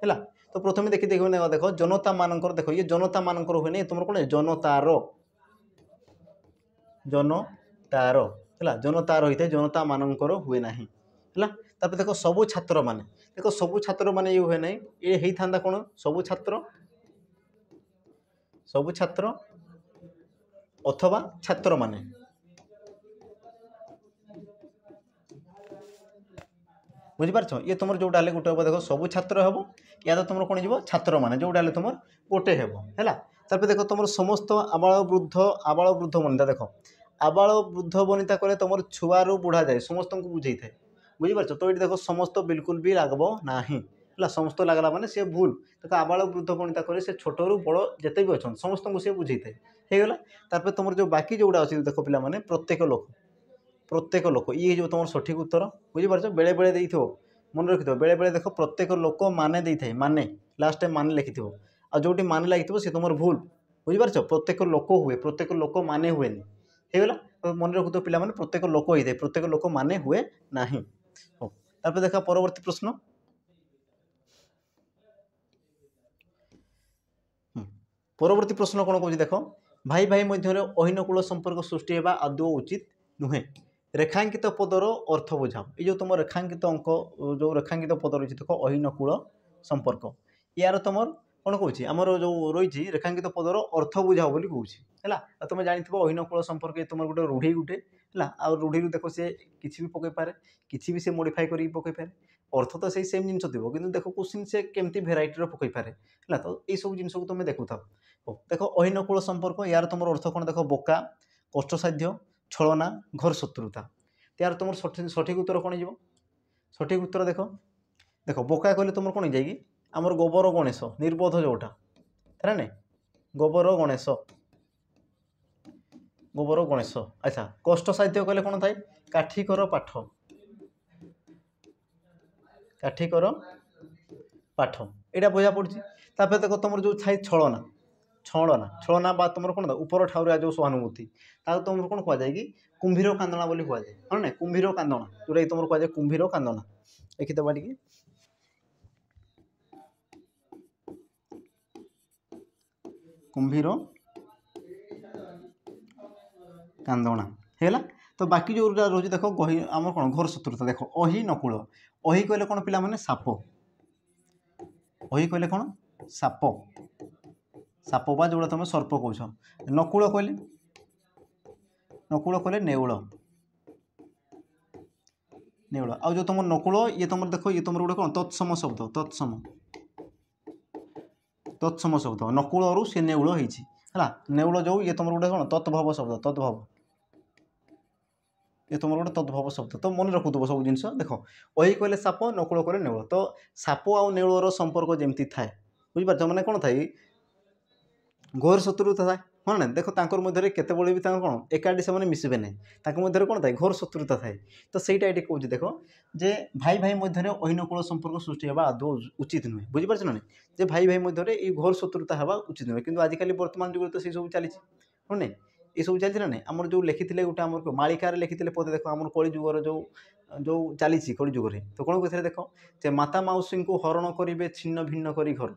ହେଲା ତ ପ୍ରଥମେ ଦେଖି ଦେଖିବ ନା ଦେଖ ଜନତାମାନଙ୍କର ଦେଖ ଇଏ ଜନତାମାନଙ୍କର ହୁଏନି ତୁମର କ'ଣ ଜନତାର ଜନତାର ହେଲା ଜନତାର ହୋଇଥାଏ ଜନତାମାନଙ୍କର ହୁଏ ନାହିଁ ହେଲା ତାପରେ ଦେଖ ସବୁ ଛାତ୍ରମାନେ ଦେଖ ସବୁ ଛାତ୍ରମାନେ ଇଏ ହୁଏ ନାହିଁ ଇଏ ହେଇଥାନ୍ତା କ'ଣ ସବୁ ଛାତ୍ର ସବୁ ଛାତ୍ର ଅଥବା ଛାତ୍ରମାନେ বুঝিপারছ ইয়ে তোমার যেটা হলে গোটে হব দেখো সবু ছাত্র হব ইয়া তো তোমার কোণ যাব ছাত্র মানে যেটা হলে তোমার গোটে হব হল তারপরে দেখো তোমার সমস্ত আবাল বৃদ্ধ আবাল বৃদ্ধ বনিতা দেখো আবাল বৃদ্ধ বনিতা কলে তোমার ছুয়ারু বুড়া যায় সমস্ত বুঝাই থাকে বুঝিপারছ তো এটি দেখো সমস্ত বিলকুল বি লাগব না ହେଲା ସମସ୍ତ ଲାଗିଲା ମାନେ ସେ ଭୁଲ ତାକୁ ଆବାଳ ବୃଦ୍ଧ ବନିତା କରି ସେ ଛୋଟରୁ ବଡ଼ ଯେତେ ବି ଅଛନ୍ତି ସମସ୍ତଙ୍କୁ ସିଏ ବୁଝେଇଥାଏ ହେଇଗଲା ତାପରେ ତୁମର ଯେଉଁ ବାକି ଯେଉଁଗୁଡ଼ା ଅଛି ଦେଖ ପିଲାମାନେ ପ୍ରତ୍ୟେକ ଲୋକ ପ୍ରତ୍ୟେକ ଲୋକ ଇଏ ହେଇଯିବ ତୁମର ସଠିକ ଉତ୍ତର ବୁଝିପାରୁଛ ବେଳେବେଳେ ଦେଇଥିବ ମନେ ରଖିଥିବ ବେଳେବେଳେ ଦେଖ ପ୍ରତ୍ୟେକ ଲୋକ ମାନେ ଦେଇଥାଏ ମାନେ ଲାଷ୍ଟ ଟାଇମ୍ ମାନେ ଲେଖିଥିବ ଆଉ ଯେଉଁଠି ମାନେ ଲାଗିଥିବ ସେ ତୁମର ଭୁଲ ବୁଝିପାରୁଛ ପ୍ରତ୍ୟେକ ଲୋକ ହୁଏ ପ୍ରତ୍ୟେକ ଲୋକ ମାନେ ହୁଏନି ହେଇଗଲା ମନେ ରଖୁଥିବ ପିଲାମାନେ ପ୍ରତ୍ୟେକ ଲୋକ ହେଇଥାଏ ପ୍ରତ୍ୟେକ ଲୋକ ମାନେ ହୁଏ ନାହିଁ ହଉ ତାପରେ ଦେଖା ପରବର୍ତ୍ତୀ ପ୍ରଶ୍ନ পরবর্তী প্রশ্ন কোণ কହୁଛି দেখ ভাই ভাই মধ্যে অহিনকূল সম্পর্ক সৃষ্টি হওয়া আদৌ উচিত নুহে রেখাঙ্কিত পদর অর্থ বোঝাও এই যে তোমার রেখাঙ্কিত অঙ্ক যে রেখাঙ্কিত পদ রয়েছে দেখ অহিনকূল সম্পর্ক ইয়ার তোমার কোণ কହୁছি আমার যে রয়েছে রেখাঙ্কিত পদর অর্থ বোঝাও বলে কৌছি হ্যাঁ তুমি জাঁথিব অহিনকূল সম্পর্ক তোমার গোটে রুঢ়ি গোটে ହେଲା ଆଉ ରୂଢ଼ିରୁ ଦେଖ ସେ କିଛି ବି ପକାଇପାରେ କିଛି সে ସେ করি পকাই ପକାଇପାରେ অর্থ তো সেই ସେମ୍ ଜିନିଷ ଥିବ କିନ୍ତୁ ଦେଖ କୋଶ୍ଚିନ୍ ସେ କେମିତି ଭେରାଇଟିର ପକାଇପାରେ ହେଲା ତ ଏଇସବୁ ଜିନିଷକୁ ତୁମେ ଦେଖୁଥାଉ ହଉ ଦେଖ ଅହିନକୂଳ ସମ୍ପର୍କ ୟାର ତୁମର ଅର୍ଥ କ'ଣ ଦେଖ ବୋକା କଷ୍ଟସାଧ୍ୟ ଛଳନା ଘର ଶତ୍ରୁତା ତାର ତୁମର ସଠିକ୍ ଉତ୍ତର କ'ଣ ଯିବ ସଠିକ୍ ଉତ୍ତର ଦେଖ ଦେଖ ବୋକା କହିଲେ ତୁମର କ'ଣ ହେଇଯାଏ କି ଆମର ଗୋବର ଗଣେଶ ନିର୍ବୋଧ ଯେଉଁଟା ହେଲା ନାଇଁ ଗୋବର ଗଣେଶ ଗୋବର ଗଣେଶ ଆଚ୍ଛା କଷ୍ଟସାଧ୍ୟ କହିଲେ କ'ଣ ଥାଏ କାଠିକର ପାଠ କାଠିକର ପାଠ ଏଇଟା ବୁଝା ପଡ଼ୁଛି ତାପରେ ଦେଖ ତୁମର ଯେଉଁ ଥାଏ ଛଳନା ଛଳନା ଛଳନା ବା ତୁମର କ'ଣ ଉପର ଠାରୁ ଯେଉଁ ସହାନୁଭୂତି ତାକୁ ତୁମର କ'ଣ କୁହାଯାଏ କି କୁମ୍ଭୀର କାନ୍ଦଣା ବୋଲି କୁହାଯାଏ ହଁ ନାଇଁ କୁମ୍ଭୀର କାନ୍ଦଣା ଯେଉଁଟାକି ତୁମର କୁହାଯାଏ କୁମ୍ଭୀର କାନ୍ଦଣା ଲେଖିଦେବା ଟିକେ କୁମ୍ଭୀର କାନ୍ଦଣା ହେଇଗଲା ତ ବାକି ଯେଉଁଟା ରହୁଛି ଦେଖ ଗହି ଆମର କ'ଣ ଘର ଶତ୍ରୁତା ଦେଖ ଅହି ନକୁଳ ଅହି କହିଲେ କ'ଣ ପିଲାମାନେ ସାପ ଅହି କହିଲେ କ'ଣ ସାପ ସାପ ବା ଯେଉଁଟା ତୁମେ ସର୍ପ କହୁଛ ନକୁଳ କହିଲେ ନକୁଳ କହିଲେ ନେଉଳ ନେଉଳ ଆଉ ଯେଉଁ ତୁମର ନକୁଳ ଇଏ ତୁମର ଦେଖ ଇଏ ତୁମର ଗୋଟେ କ'ଣ ତତ୍ସମ ଶବ୍ଦ ତତ୍ସମ ତତ୍ସମ ଶବ୍ଦ ନକୁଳରୁ ସେ ନେଉଳ ହେଇଛି ହେଲା ନେଉଳ ଯେଉଁ ଇଏ ତୁମର ଗୋଟେ କ'ଣ ତତ୍ଭବ ଶବ୍ଦ ତତ୍ଭବ ଏ ତୁମର ଗୋଟେ ତଦ୍ଭବ ଶବ୍ଦ ତ ମନେ ରଖୁଥିବ ସବୁ ଜିନିଷ ଦେଖ ଅହି କହିଲେ ସାପ ନକୁଳ କହିଲେ ନେଉଳ ତ ସାପ ଆଉ ନେଉଳର ସମ୍ପର୍କ ଯେମିତି ଥାଏ ବୁଝିପାରୁଛ ମାନେ କ'ଣ ଥାଏ ଘୋର ଶତ୍ରୁ ଥାଏ ହଁ ନା ଦେଖ ତାଙ୍କର ମଧ୍ୟରେ କେତେବେଳେ ବି ତାଙ୍କର କ'ଣ ଏକାଠି ସେମାନେ ମିଶିବେ ନାହିଁ ତାଙ୍କ ମଧ୍ୟରେ କ'ଣ ଥାଏ ଘୋର ଶତ୍ରୁତା ଥାଏ ତ ସେଇଟା ଏଠି କହୁଛି ଦେଖ ଯେ ଭାଇ ଭାଇ ମଧ୍ୟରେ ଅହିନକୂଳ ସମ୍ପର୍କ ସୃଷ୍ଟି ହେବା ଆଦୌ ଉଚିତ ନୁହେଁ ବୁଝିପାରୁଛ ନା ଯେ ଭାଇ ଭାଇ ମଧ୍ୟରେ ଏଇ ଘୋର ଶତ୍ରୁତା ହେବା ଉଚିତ ନୁହେଁ କିନ୍ତୁ ଆଜିକାଲି ବର୍ତ୍ତମାନ ଯୁଗରେ ତ ସେସବୁ ଚାଲିଛି ହଁ ନାହିଁ ଏସବୁ ଚାଲିଛି ନା ନାହିଁ ଆମର ଯେଉଁ ଲେଖିଥିଲେ ଗୋଟେ ଆମର ମାଳିକାରେ ଲେଖିଥିଲେ ପଦେ ଦେଖ ଆମର କଳିଯୁଗର ଯେଉଁ ଯେଉଁ ଚାଲିଛି କଳିଯୁଗରେ ତ କ'ଣ କହିଥିଲେ ଦେଖ ଯେ ମାତା ମାଉସୀଙ୍କୁ ହରଣ କରିବେ ଛିନ୍ନ ଭିନ୍ନ କରି ଘର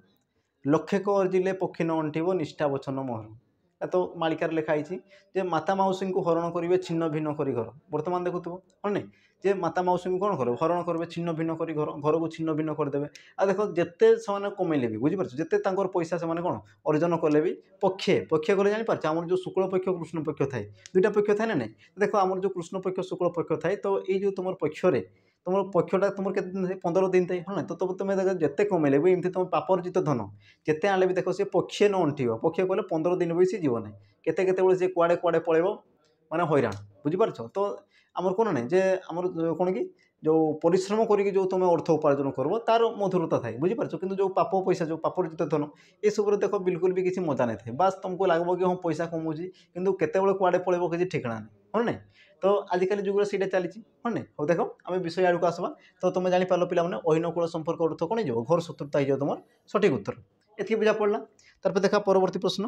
ଲକ୍ଷେକ ଅର୍ଜିଲେ ପକ୍ଷୀ ନ ଅଣ୍ଟିବ ନିଷ୍ଠାବଚନ ମୋହର ତ ମାଳିକାରେ ଲେଖା ହେଇଛି ଯେ ମାତା ମାଉସୀଙ୍କୁ ହରଣ କରିବେ ଛିନ୍ନ ଭିନ୍ନ କରି ଘର ବର୍ତ୍ତମାନ ଦେଖୁଥିବ କ'ଣ ନାହିଁ ଯେ ମାତା ମାଉସୀ କ'ଣ କରିବ ହରଣ କରିବେ ଛିନ୍ନ ଭିନ୍ନ କରି ଘର ଘରକୁ ଛିନ୍ନ ଭିନ୍ନ କରିଦେବେ ଆଉ ଦେଖ ଯେତେ ସେମାନେ କମେଇଲେ ବି ବୁଝିପାରୁଛ ଯେତେ ତାଙ୍କର ପଇସା ସେମାନେ କ'ଣ ଅର୍ଜନ କଲେ ବି ପକ୍ଷେ ପକ୍ଷେ କଲେ ଜାଣିପାରୁଛ ଆମର ଯେଉଁ ଶୁକ୍ଳ ପକ୍ଷ କୃଷ୍ଣ ପକ୍ଷ ଥାଏ ଦୁଇଟା ପକ୍ଷ ଥାଏ ନା ନାହିଁ ଦେଖ ଆମର ଯେଉଁ କୃଷ୍ଣ ପକ୍ଷ ଶୁକ୍ଳ ପକ୍ଷ ଥାଏ ତ ଏଇ ଯେଉଁ ତୁମର ପକ୍ଷରେ ତୁମର ପକ୍ଷଟା ତୁମର କେତେ ଦିନ ଥାଏ ପନ୍ଦର ଦିନ ଥାଏ ହଁ ତ ତୁମେ ଦେଖ ଯେତେ କମେଇଲେ ବି ଏମିତି ତୁମ ପାପର୍ଜିତ ଧନ ଯେତେ ଆଣିଲେ ବି ଦେଖ ସେ ପକ୍ଷେ ନ ଅଣ୍ଟିବ ପକ୍ଷେ କହିଲେ ପନ୍ଦର ଦିନ ବି ସେ ଯିବ ନାହିଁ କେତେ କେତେବେଳେ ସେ କୁଆଡ଼େ କୁଆଡ଼େ ପଳେଇବ ମାନେ ହଇରାଣ ବୁଝିପାରୁଛ ତ ଆମର କ'ଣ ନାହିଁ ଯେ ଆମର କ'ଣ କି ଯେଉଁ ପରିଶ୍ରମ କରିକି ଯେଉଁ ତୁମେ ଅର୍ଥ ଉପାର୍ଜନ କରିବ ତା'ର ମଧୁରତା ଥାଏ ବୁଝିପାରୁଛ କିନ୍ତୁ ଯେଉଁ ପାପ ପଇସା ଯେଉଁ ପାପର୍ଜିତ ଧନ ଏସବୁରେ ଦେଖ ବିଲକୁଲ ବି କିଛି ମଜା ନଥାଏ ବାସ୍ ତୁମକୁ ଲାଗିବ କି ହଁ ପଇସା କମାଉଛି କିନ୍ତୁ କେତେବେଳେ କୁଆଡ଼େ ପଳେଇବ କିଛି ଠିକଣା ନାହିଁ ହଁ ନାହିଁ ତ ଆଜିକାଲି ଯୁଗରେ ସେଇଟା ଚାଲିଛି ହଁ ନାହିଁ ହଉ ଦେଖ ଆମେ ବିଷୟ ଆଡ଼କୁ ଆସିବା ତ ତୁମେ ଜାଣିପାରିଲ ପିଲାମାନେ ଅହିନକୂଳ ସମ୍ପର୍କ ଅର୍ଥ କ'ଣ ହେଇଯିବ ଘର ଶତ୍ରୁତା ହେଇଯିବ ତୁମର ସଠିକ୍ ଉତ୍ତର ଏତିକି ବୁଝା ପଡ଼ିଲା ତାପରେ ଦେଖା ପରବର୍ତ୍ତୀ ପ୍ରଶ୍ନ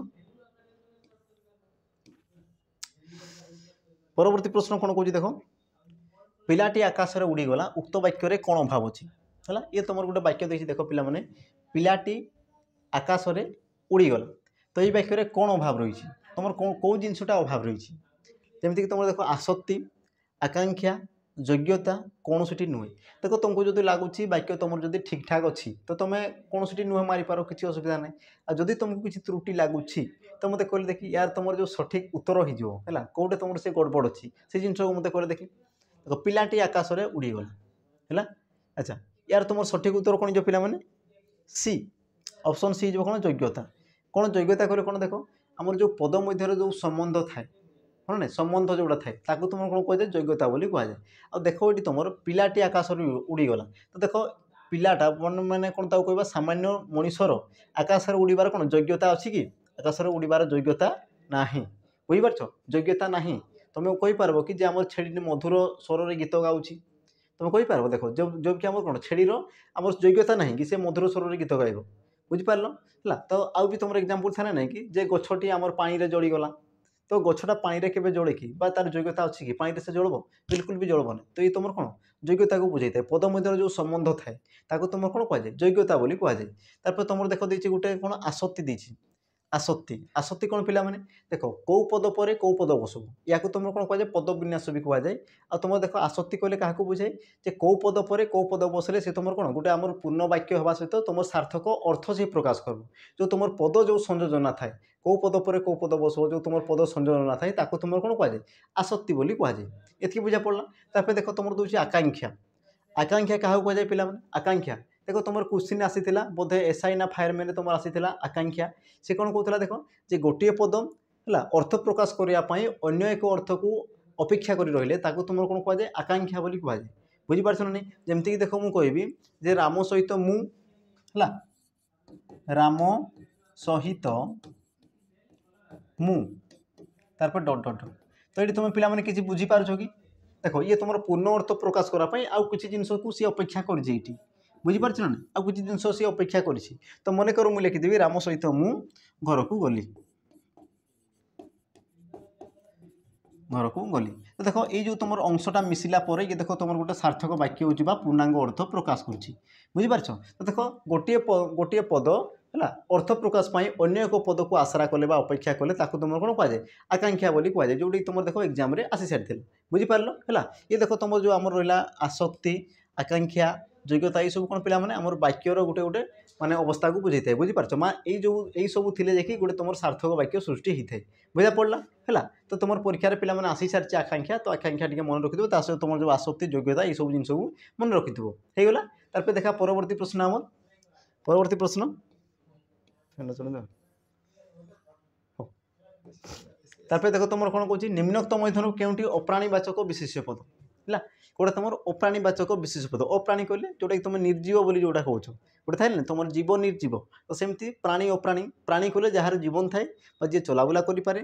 পরবর্তী প্রশ্ন কোণ কହୁଛି ଦେଖ ପିଲାଟି ଆକାଶରେ ଉଡ଼ିଗଲା ଉକ୍ତ ବାକ୍ୟରେ କ'ଣ ଭାବୁଛି ହେଲା ଇଏ ତୁମର ଗୋଟେ ବାକ୍ୟ ଦେଇଛି ଦେଖ ପିଲାମାନେ ପିଲାଟି ଆକାଶରେ ଉଡ଼ିଗଲା ତ ଏଇ ବାକ୍ୟରେ କ'ଣ ଅଭାବ ରହିଛି ତୁମର କେଉଁ ଜିନିଷଟା ଅଭାବ ରହିଛି ଯେମିତିକି ତୁମର ଦେଖ ଆସକ୍ତି ଆକାଂକ୍ଷା যোগ্যতা କୌଣସିଟି ନୁହେଁ ଦେଖ ତୁମକୁ ଯଦି ଲାଗୁଛି ବାକ୍ୟ ତୁମର ଯଦି ଠିକ୍ଠାକ୍ ଅଛି ତ ତୁମେ କୌଣସିଟି ନୁହେଁ ମାରିପାର କିଛି ଅସୁବିଧା ନାହିଁ ଆଉ ଯଦି ତୁମକୁ କିଛି ତ୍ରୁଟି ଲାଗୁଛି ତ ମୋତେ କହିଲେ ଦେଖି ୟାର ତୁମର ଯେଉଁ ସଠିକ୍ ଉତ୍ତର ହେଇଯିବ ହେଲା କେଉଁଟା ତୁମର ସେ ଗଡ଼ବଡ଼ ଅଛି ସେ ଜିନିଷକୁ ମୋତେ କହିଲେ ଦେଖି ଦେଖ ପିଲାଟି ଆକାଶରେ ଉଡ଼ିଗଲା ହେଲା ଆଚ୍ଛା ୟାର ତୁମର ସଠିକ୍ ଉତ୍ତର କ'ଣ ହେଇଯିବ ପିଲାମାନେ ସି ଅପସନ୍ ସି ହେଇଯିବ କ'ଣ ଯୋଗ୍ୟତା କ'ଣ ଯୋଗ୍ୟତା କହିଲେ କ'ଣ ଦେଖ ଆମର ଯେଉଁ ପଦ ମଧ୍ୟରେ ଯେଉଁ ସମ୍ବନ୍ଧ ଥାଏ ହଁ ନାଇଁ ସମ୍ବନ୍ଧ ଯେଉଁଟା ଥାଏ ତାକୁ ତୁମର କ'ଣ କୁହାଯାଏ ଯୋଗ୍ୟତା ବୋଲି କୁହାଯାଏ ଆଉ ଦେଖ ଏଠି ତୁମର ପିଲାଟି ଆକାଶରୁ ଉଡ଼ିଗଲା ତ ଦେଖ ପିଲାଟା ମାନେ କ'ଣ ତାକୁ କହିବା ସାମାନ୍ୟ ମଣିଷର ଆକାଶରେ ଉଡ଼ିବାର କ'ଣ ଯୋଗ୍ୟତା ଅଛି କି ଆକାଶରେ ଉଡ଼ିବାର ଯୋଗ୍ୟତା ନାହିଁ ବୁଝିପାରୁଛ ଯୋଗ୍ୟତା ନାହିଁ ତୁମେ କହିପାରିବ କି ଯେ ଆମର ଛେଳିଟି ମଧୁର ସ୍ୱରରେ ଗୀତ ଗାଉଛି ତୁମେ କହିପାରିବ ଦେଖ ଯେଉଁ କି ଆମର କ'ଣ ଛେଳିର ଆମର ଯୋଗ୍ୟତା ନାହିଁ କି ସେ ମଧୁର ସ୍ୱରରେ ଗୀତ ଗାଇବ ବୁଝିପାରିଲ ହେଲା ତ ଆଉ ବି ତୁମର ଏକ୍ଜାମ୍ପଲ୍ ଥାନା ନାହିଁ କି ଯେ ଗଛଟି ଆମର ପାଣିରେ ଜଳିଗଲା ତ ଗଛଟା ପାଣିରେ କେବେ ଜଳେ କି ବା ତା'ର ଯୋଗ୍ୟତା ଅଛି କି ପାଣିରେ ସେ ଜଳବ ବିଲକୁଲ ବି ଜଳବନି ତ ଏଇ ତୁମର କ'ଣ ଯୋଗ୍ୟତାକୁ ବୁଝାଇଥାଏ ପଦ ମଧ୍ୟରେ ଯେଉଁ ସମ୍ବନ୍ଧ ଥାଏ ତାକୁ ତୁମର କ'ଣ କୁହାଯାଏ ଯୋଗ୍ୟତା ବୋଲି କୁହାଯାଏ ତା'ପରେ ତୁମର ଦେଖ ଦେଇଛି ଗୋଟେ କ'ଣ ଆସକ୍ତି ଦେଇଛି আসক্তি আসক্তি କ'ଣ ପିଲାମାନେ ଦେଖ କେଉଁ ପଦ ପରେ କେଉଁ ପଦ ବସିବ ୟାକୁ ତୁମର କ'ଣ କୁହାଯାଏ ପଦ ବିନ୍ୟାସ ବି କୁହାଯାଏ ଆଉ ତୁମର ଦେଖ ଆସକ୍ତି କହିଲେ କାହାକୁ ବୁଝାଏ ଯେ କେଉଁ ପଦ ପରେ କେଉଁ ପଦ ବସିଲେ ସେ ତୁମର କ'ଣ ଗୋଟେ ଆମର ପୂର୍ଣ୍ଣ ବାକ୍ୟ ହେବା ସହିତ ତୁମର ସାର୍ଥକ ଅର୍ଥ ସେ ପ୍ରକାଶ କରିବ ଯେଉଁ ତୁମର ପଦ ଯେଉଁ ସଂଯୋଜନା ଥାଏ କେଉଁ ପଦ ପରେ କେଉଁ ପଦ ବସିବ ଯେଉଁ ତୁମର ପଦ ସଂଯୋଜନା ଥାଏ ତାକୁ ତୁମର କ'ଣ କୁହାଯାଏ ଆସକ୍ତି ବୋଲି କୁହାଯାଏ ଏତିକି ବୁଝା ପଡ଼ିଲା ତାପରେ ଦେଖ ତୁମର ଦେଉଛି ଆକାଂକ୍ଷା ଆକାଂକ୍ଷା କାହାକୁ କୁହାଯାଏ ପିଲାମାନେ ଆକାଂକ୍ଷା দেখো তোমার কোশ্চিন আসিলা বোধে এসআই না ফায়ারম্যান তোমার আসিলা আকাঙ্ক্ষা সে কোণ কৌলা দেখ যে গোটিয়ে পদ ହେଲା ଅର୍ଥ ପ୍ରକାଶ କରିବା ପାଇଁ ଅନ୍ୟ ଏକ ଅର୍ଥକୁ ଅପେକ୍ଷା କରି ରହିଲେ ତାକୁ ତୁମର କ'ଣ କୁହାଯାଏ ଆକାଂକ୍ଷା ବୋଲି କୁହାଯାଏ ବୁଝିପାରୁଛ ନା ନାହିଁ ଯେମିତିକି ଦେଖ ମୁଁ କହିବି ଯେ ରାମ ସହିତ ମୁଁ ହେଲା ରାମ ସହିତ ମୁଁ ତାପରେ ଡଟ୍ ଡଟ୍ ତ ଏଠି ତୁମେ ପିଲାମାନେ କିଛି ବୁଝିପାରୁଛ କି ଦେଖ ଇଏ ତୁମର ପୂର୍ଣ୍ଣ ଅର୍ଥ ପ୍ରକାଶ କରିବା ପାଇଁ ଆଉ କିଛି ଜିନିଷକୁ ସିଏ ଅପେକ୍ଷା କରିଛି ଏଇଠି বুঝিপারছ না আর কিছু জিনিস সে অপেক্ষা করছি তো মনে করো মু লিখিদেবি রাম সহিত মু ঘরকু গলি ঘরকু গলি তো দেখো এই যে তোমার অংশটা মিশিলা পরে ইয়ে দেখো তোমার গোটে সার্থক বাক্য হচ্ছে বা পূর্ণাঙ্গ অর্থ প্রকাশ করছি বুঝিপারছ তো দেখো গোটিয়ে গোটিয়ে পদ ହେଲା ଅର୍ଥ ପ୍ରକାଶ ପାଇଁ ଅନ୍ୟ ଏକ ପଦକୁ ଆଶ୍ରା କଲେ ବା ଅପେକ୍ଷା କଲେ ତାକୁ ତୁମର କ'ଣ କୁହାଯାଏ ଆକାଂକ୍ଷା ବୋଲି କୁହାଯାଏ ଯେଉଁଟାକି ତୁମର ଦେଖ ଏକ୍ଜାମ୍ରେ ଆସିସାରିଥିଲା ବୁଝିପାରିଲ ହେଲା ଇଏ ଦେଖ ତୁମର ଯେଉଁ ଆମର ରହିଲା ଆସକ୍ତି ଆକାଂକ୍ଷା যোগ্যতা এইসব କ'ଣ ପିଲାମାନେ ଆମର ବାକ୍ୟର ଗୋଟେ ଗୋଟେ ମାନେ ଅବସ୍ଥାକୁ ବୁଝେଇଥାଏ ବୁଝିପାରୁଛ ମା ଏଇ ଯେଉଁ ଏଇ ସବୁ ଥିଲେ ଦେଖି ଗୋଟେ ତୁମର ସାର୍ଥକ ବାକ୍ୟ ସୃଷ୍ଟି ହୋଇଥାଏ ବୁଝା ପଡ଼ିଲା ହେଲା ତ ତୁମର ପରୀକ୍ଷାରେ ପିଲାମାନେ ଆସି ସାରିଛି ଆକାଂକ୍ଷା ତ ଆକାଂକ୍ଷା ଟିକେ ମନେ ରଖିଥିବ ତା ସହିତ ତୁମର ଯେଉଁ ଆସକ୍ତି ଯୋଗ୍ୟତା ଏଇସବୁ ଜିନିଷକୁ ମନେ ରଖିଥିବ ହେଇଗଲା ତାପରେ ଦେଖା ପରବର୍ତ୍ତୀ ପ୍ରଶ୍ନ ଆମର ପରବର୍ତ୍ତୀ ପ୍ରଶ୍ନ ତାପରେ ଦେଖ ତୁମର କ'ଣ କହୁଛି ନିମ୍ନୋକ୍ତ ମଧ୍ୟରୁ କେଉଁଠି ଅପ୍ରାଣୀବାଚକ ବିଶେଷ୍ୟ ପଦ ହେଲା গোটা তোমার অপ্রাণীবাচক বিশেষ পଦ অপ্রাণী কহিলে ଯେଉଁଟାକି ତୁମେ ନିର୍ଜୀବ ବୋଲି ଯେଉଁଟା କହୁଛ ଗୋଟେ ଥାଏ ନା ତୁମର ଜୀବ ନିର୍ଜୀବ ତ ସେମିତି ପ୍ରାଣୀ ଅପ୍ରାଣୀ ପ୍ରାଣୀ କହିଲେ ଯାହାର ଜୀବନ ଥାଏ ବା ଯିଏ ଚଲାବୁଲା କରିପାରେ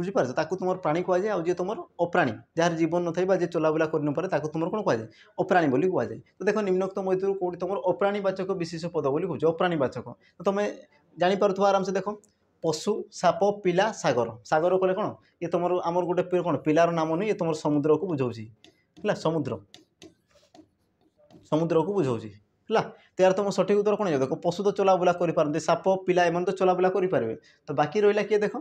ବୁଝିପାରୁଛ ତାକୁ ତୁମର ପ୍ରାଣୀ କୁହାଯାଏ ଆଉ ଯିଏ ତୁମର ଅପ୍ରାଣୀ ଯାହାର ଜୀବନ ନଥାଏ ବା ଯିଏ ଚଲାବୁଲା କରିନପାରେ ତାକୁ ତୁମର କ'ଣ କୁହାଯାଏ ଅପ୍ରାଣୀ ବୋଲି କୁହାଯାଏ ତ ଦେଖ ନିମ୍ନୋକ୍ତ ମଧ୍ୟରୁ କେଉଁଠି ତୁମର ଅପ୍ରାଣୀବାଚକ ବିଶେଷ ପଦ ବୋଲି କହୁଛ ଅପ୍ରାଣୀବାଚକ ତ ତୁମେ ଜାଣିପାରୁଥିବ ଆରାମସେ ଦେଖ ପଶୁ ସାପ ପିଲା ସାଗର ସାଗର କହିଲେ କ'ଣ ଇଏ ତୁମର ଆମର ଗୋଟେ କ'ଣ ପିଲାର ନାମ ନୁହେଁ ଇଏ ତୁମର ସମୁଦ୍ରକୁ ବୁଝାଉଛି ହେଲା ସମୁଦ୍ର ସମୁଦ୍ରକୁ ବୁଝାଉଛି ହେଲା ତେର ତୁମ ସଠିକ୍ ଉତ୍ତର କ'ଣ ଦେଖ ପଶୁ ତ ଚଲାବୁଲା କରିପାରନ୍ତି ସାପ ପିଲା ଏମାନେ ତ ଚଲାବୁଲା କରିପାରିବେ ତ ବାକି ରହିଲା କିଏ ଦେଖ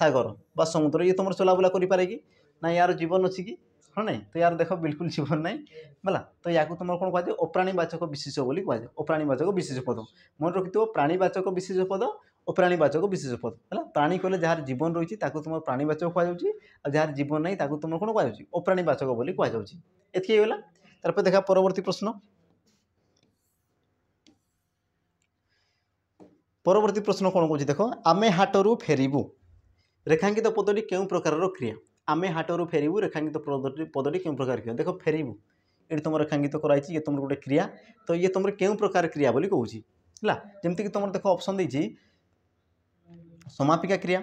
ସାଗର ବା ସମୁଦ୍ର ଇଏ ତୁମର ଚଲାବୁଲା କରିପାରେ କି ନା ୟାର ଜୀବନ ଅଛି କି ହଁ ନାଇଁ ତ ୟାର ଦେଖ ବିଲକୁଲ ଜୀବନ ନାହିଁ ହେଲା ତ ୟାକୁ ତୁମର କ'ଣ କୁହାଯାଏ ଅପ୍ରାଣୀବାଚକ ବିଶେଷ ବୋଲି କୁହାଯାଏ ଅପ୍ରାଣୀବାଚକ ବିଶେଷ ପଦ ମନେ ରଖିଥିବ ପ୍ରାଣୀବାଚକ ବିଶେଷ ପଦ ଓ ପ୍ରାଣୀବାଚକ ବିଶେଷ ପଦ ହେଲା ପ୍ରାଣୀ କହିଲେ ଯାହାର ଜୀବନ ରହିଛି ତାକୁ ତୁମର ପ୍ରାଣୀବାଚକ କୁହାଯାଉଛି ଆଉ ଯାହାର ଜୀବନ ନାହିଁ ତାକୁ ତୁମର କ'ଣ କୁହାଯାଉଛି ଓ ପ୍ରାଣୀବାଚକ ବୋଲି କୁହାଯାଉଛି ଏତିକି ହେଇଗଲା ତାପରେ ଦେଖା ପରବର୍ତ୍ତୀ ପ୍ରଶ୍ନ পরবর্তী প্রশ্ন কোণ কৌছি দেখো আমি হাটরু ফেরিবু রেখাঙ্কিত পদটি কেউ প্রকারর ক্রিয়া আমি হাটরু ফেরিবু রেখাঙ্কিত পদটি পদটি কেউ প্রকার ক্রিয়া দেখো ফেরিবু এটি তোমার রেখাঙ্কিত করাইছি ইয়ে তোমার গোটে ক্রিয়া তো ইয়ে তোমার কেউ প্রকার ক্রিয়া বলে কৌছি হল যেমিকি তোমার দেখো অপশন দিয়েছি সমাপিকা ক্রিয়া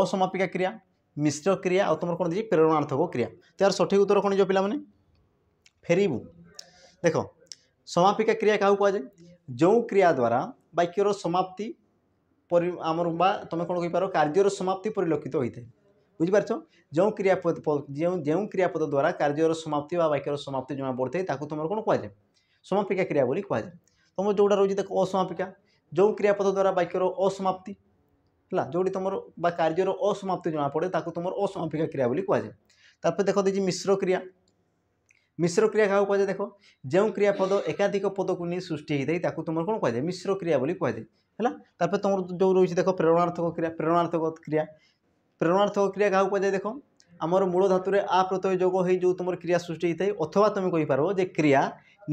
অসমাপিকা ক্রিয়া মিশ্র ক্রিয়া আর তোমার কোণ দিয়েছি প্রেরণার্থক ক্রিয়া তো এর সঠিক উত্তর কোণ পিলা মানে ফেরিবু দেখ সমাপিকা ক্রিয়া কাহু কুযায় যে ক্রিয়া দ্বারা বাক্যর সমাপ্তি পরি আমার বা তুমি কোণ কইপার কার্যর সমাপ্তি পরিলক্ষিত হয়ে বুঝিপারছ যে ক্রিয়াপদ যে ক্রিয়াপদ দ্বারা কার্যর সমাপ্তি বা বাক্যর সমাপ্তি জমা পড়ে থাকে তাকে তোমার কোণ কুযায় সমাপিকা ক্রিয়া বলে কুযায় তোমার যেটা রয়েছে তাকে অসমাপিকা যে ক্রিয়াপদ দ্বারা বাক্যর অসমাপ্তি ହେଲା ଯେଉଁଠି ତୁମର ବା କାର୍ଯ୍ୟର ଅସମାପ୍ତି ଜଣାପଡ଼େ ତାକୁ ତୁମର ଅସମାପିକା କ୍ରିୟା ବୋଲି କୁହାଯାଏ ତାପରେ ଦେଖ ଦେଇଛି ମିଶ୍ର କ୍ରିୟା ମିଶ୍ର କ୍ରିୟା କାହାକୁ କୁହାଯାଏ ଦେଖ ଯେଉଁ କ୍ରିୟାପଦ ଏକାଧିକ ପଦକୁ ନେଇ ସୃଷ୍ଟି ହୋଇଥାଏ ତାକୁ ତୁମର କ'ଣ କୁହାଯାଏ ମିଶ୍ର କ୍ରିୟା ବୋଲି କୁହାଯାଏ ହେଲା ତାପରେ ତୁମର ଯେଉଁ ରହିଛି ଦେଖ ପ୍ରେରଣାର୍ଥକ କ୍ରିୟା ପ୍ରେରଣାର୍ଥକ କ୍ରିୟା ପ୍ରେରଣାର୍ଥକ କ୍ରିୟା କାହାକୁ କୁହାଯାଏ ଦେଖ ଆମର ମୂଳ ଧାତୁରେ ଆ ପ୍ରତ୍ୟୟ ଯୋଗ ହେଇ ଯେଉଁ ତୁମର କ୍ରିୟା ସୃଷ୍ଟି ହୋଇଥାଏ ଅଥବା ତୁମେ କହିପାରିବ ଯେ କ୍ରିୟା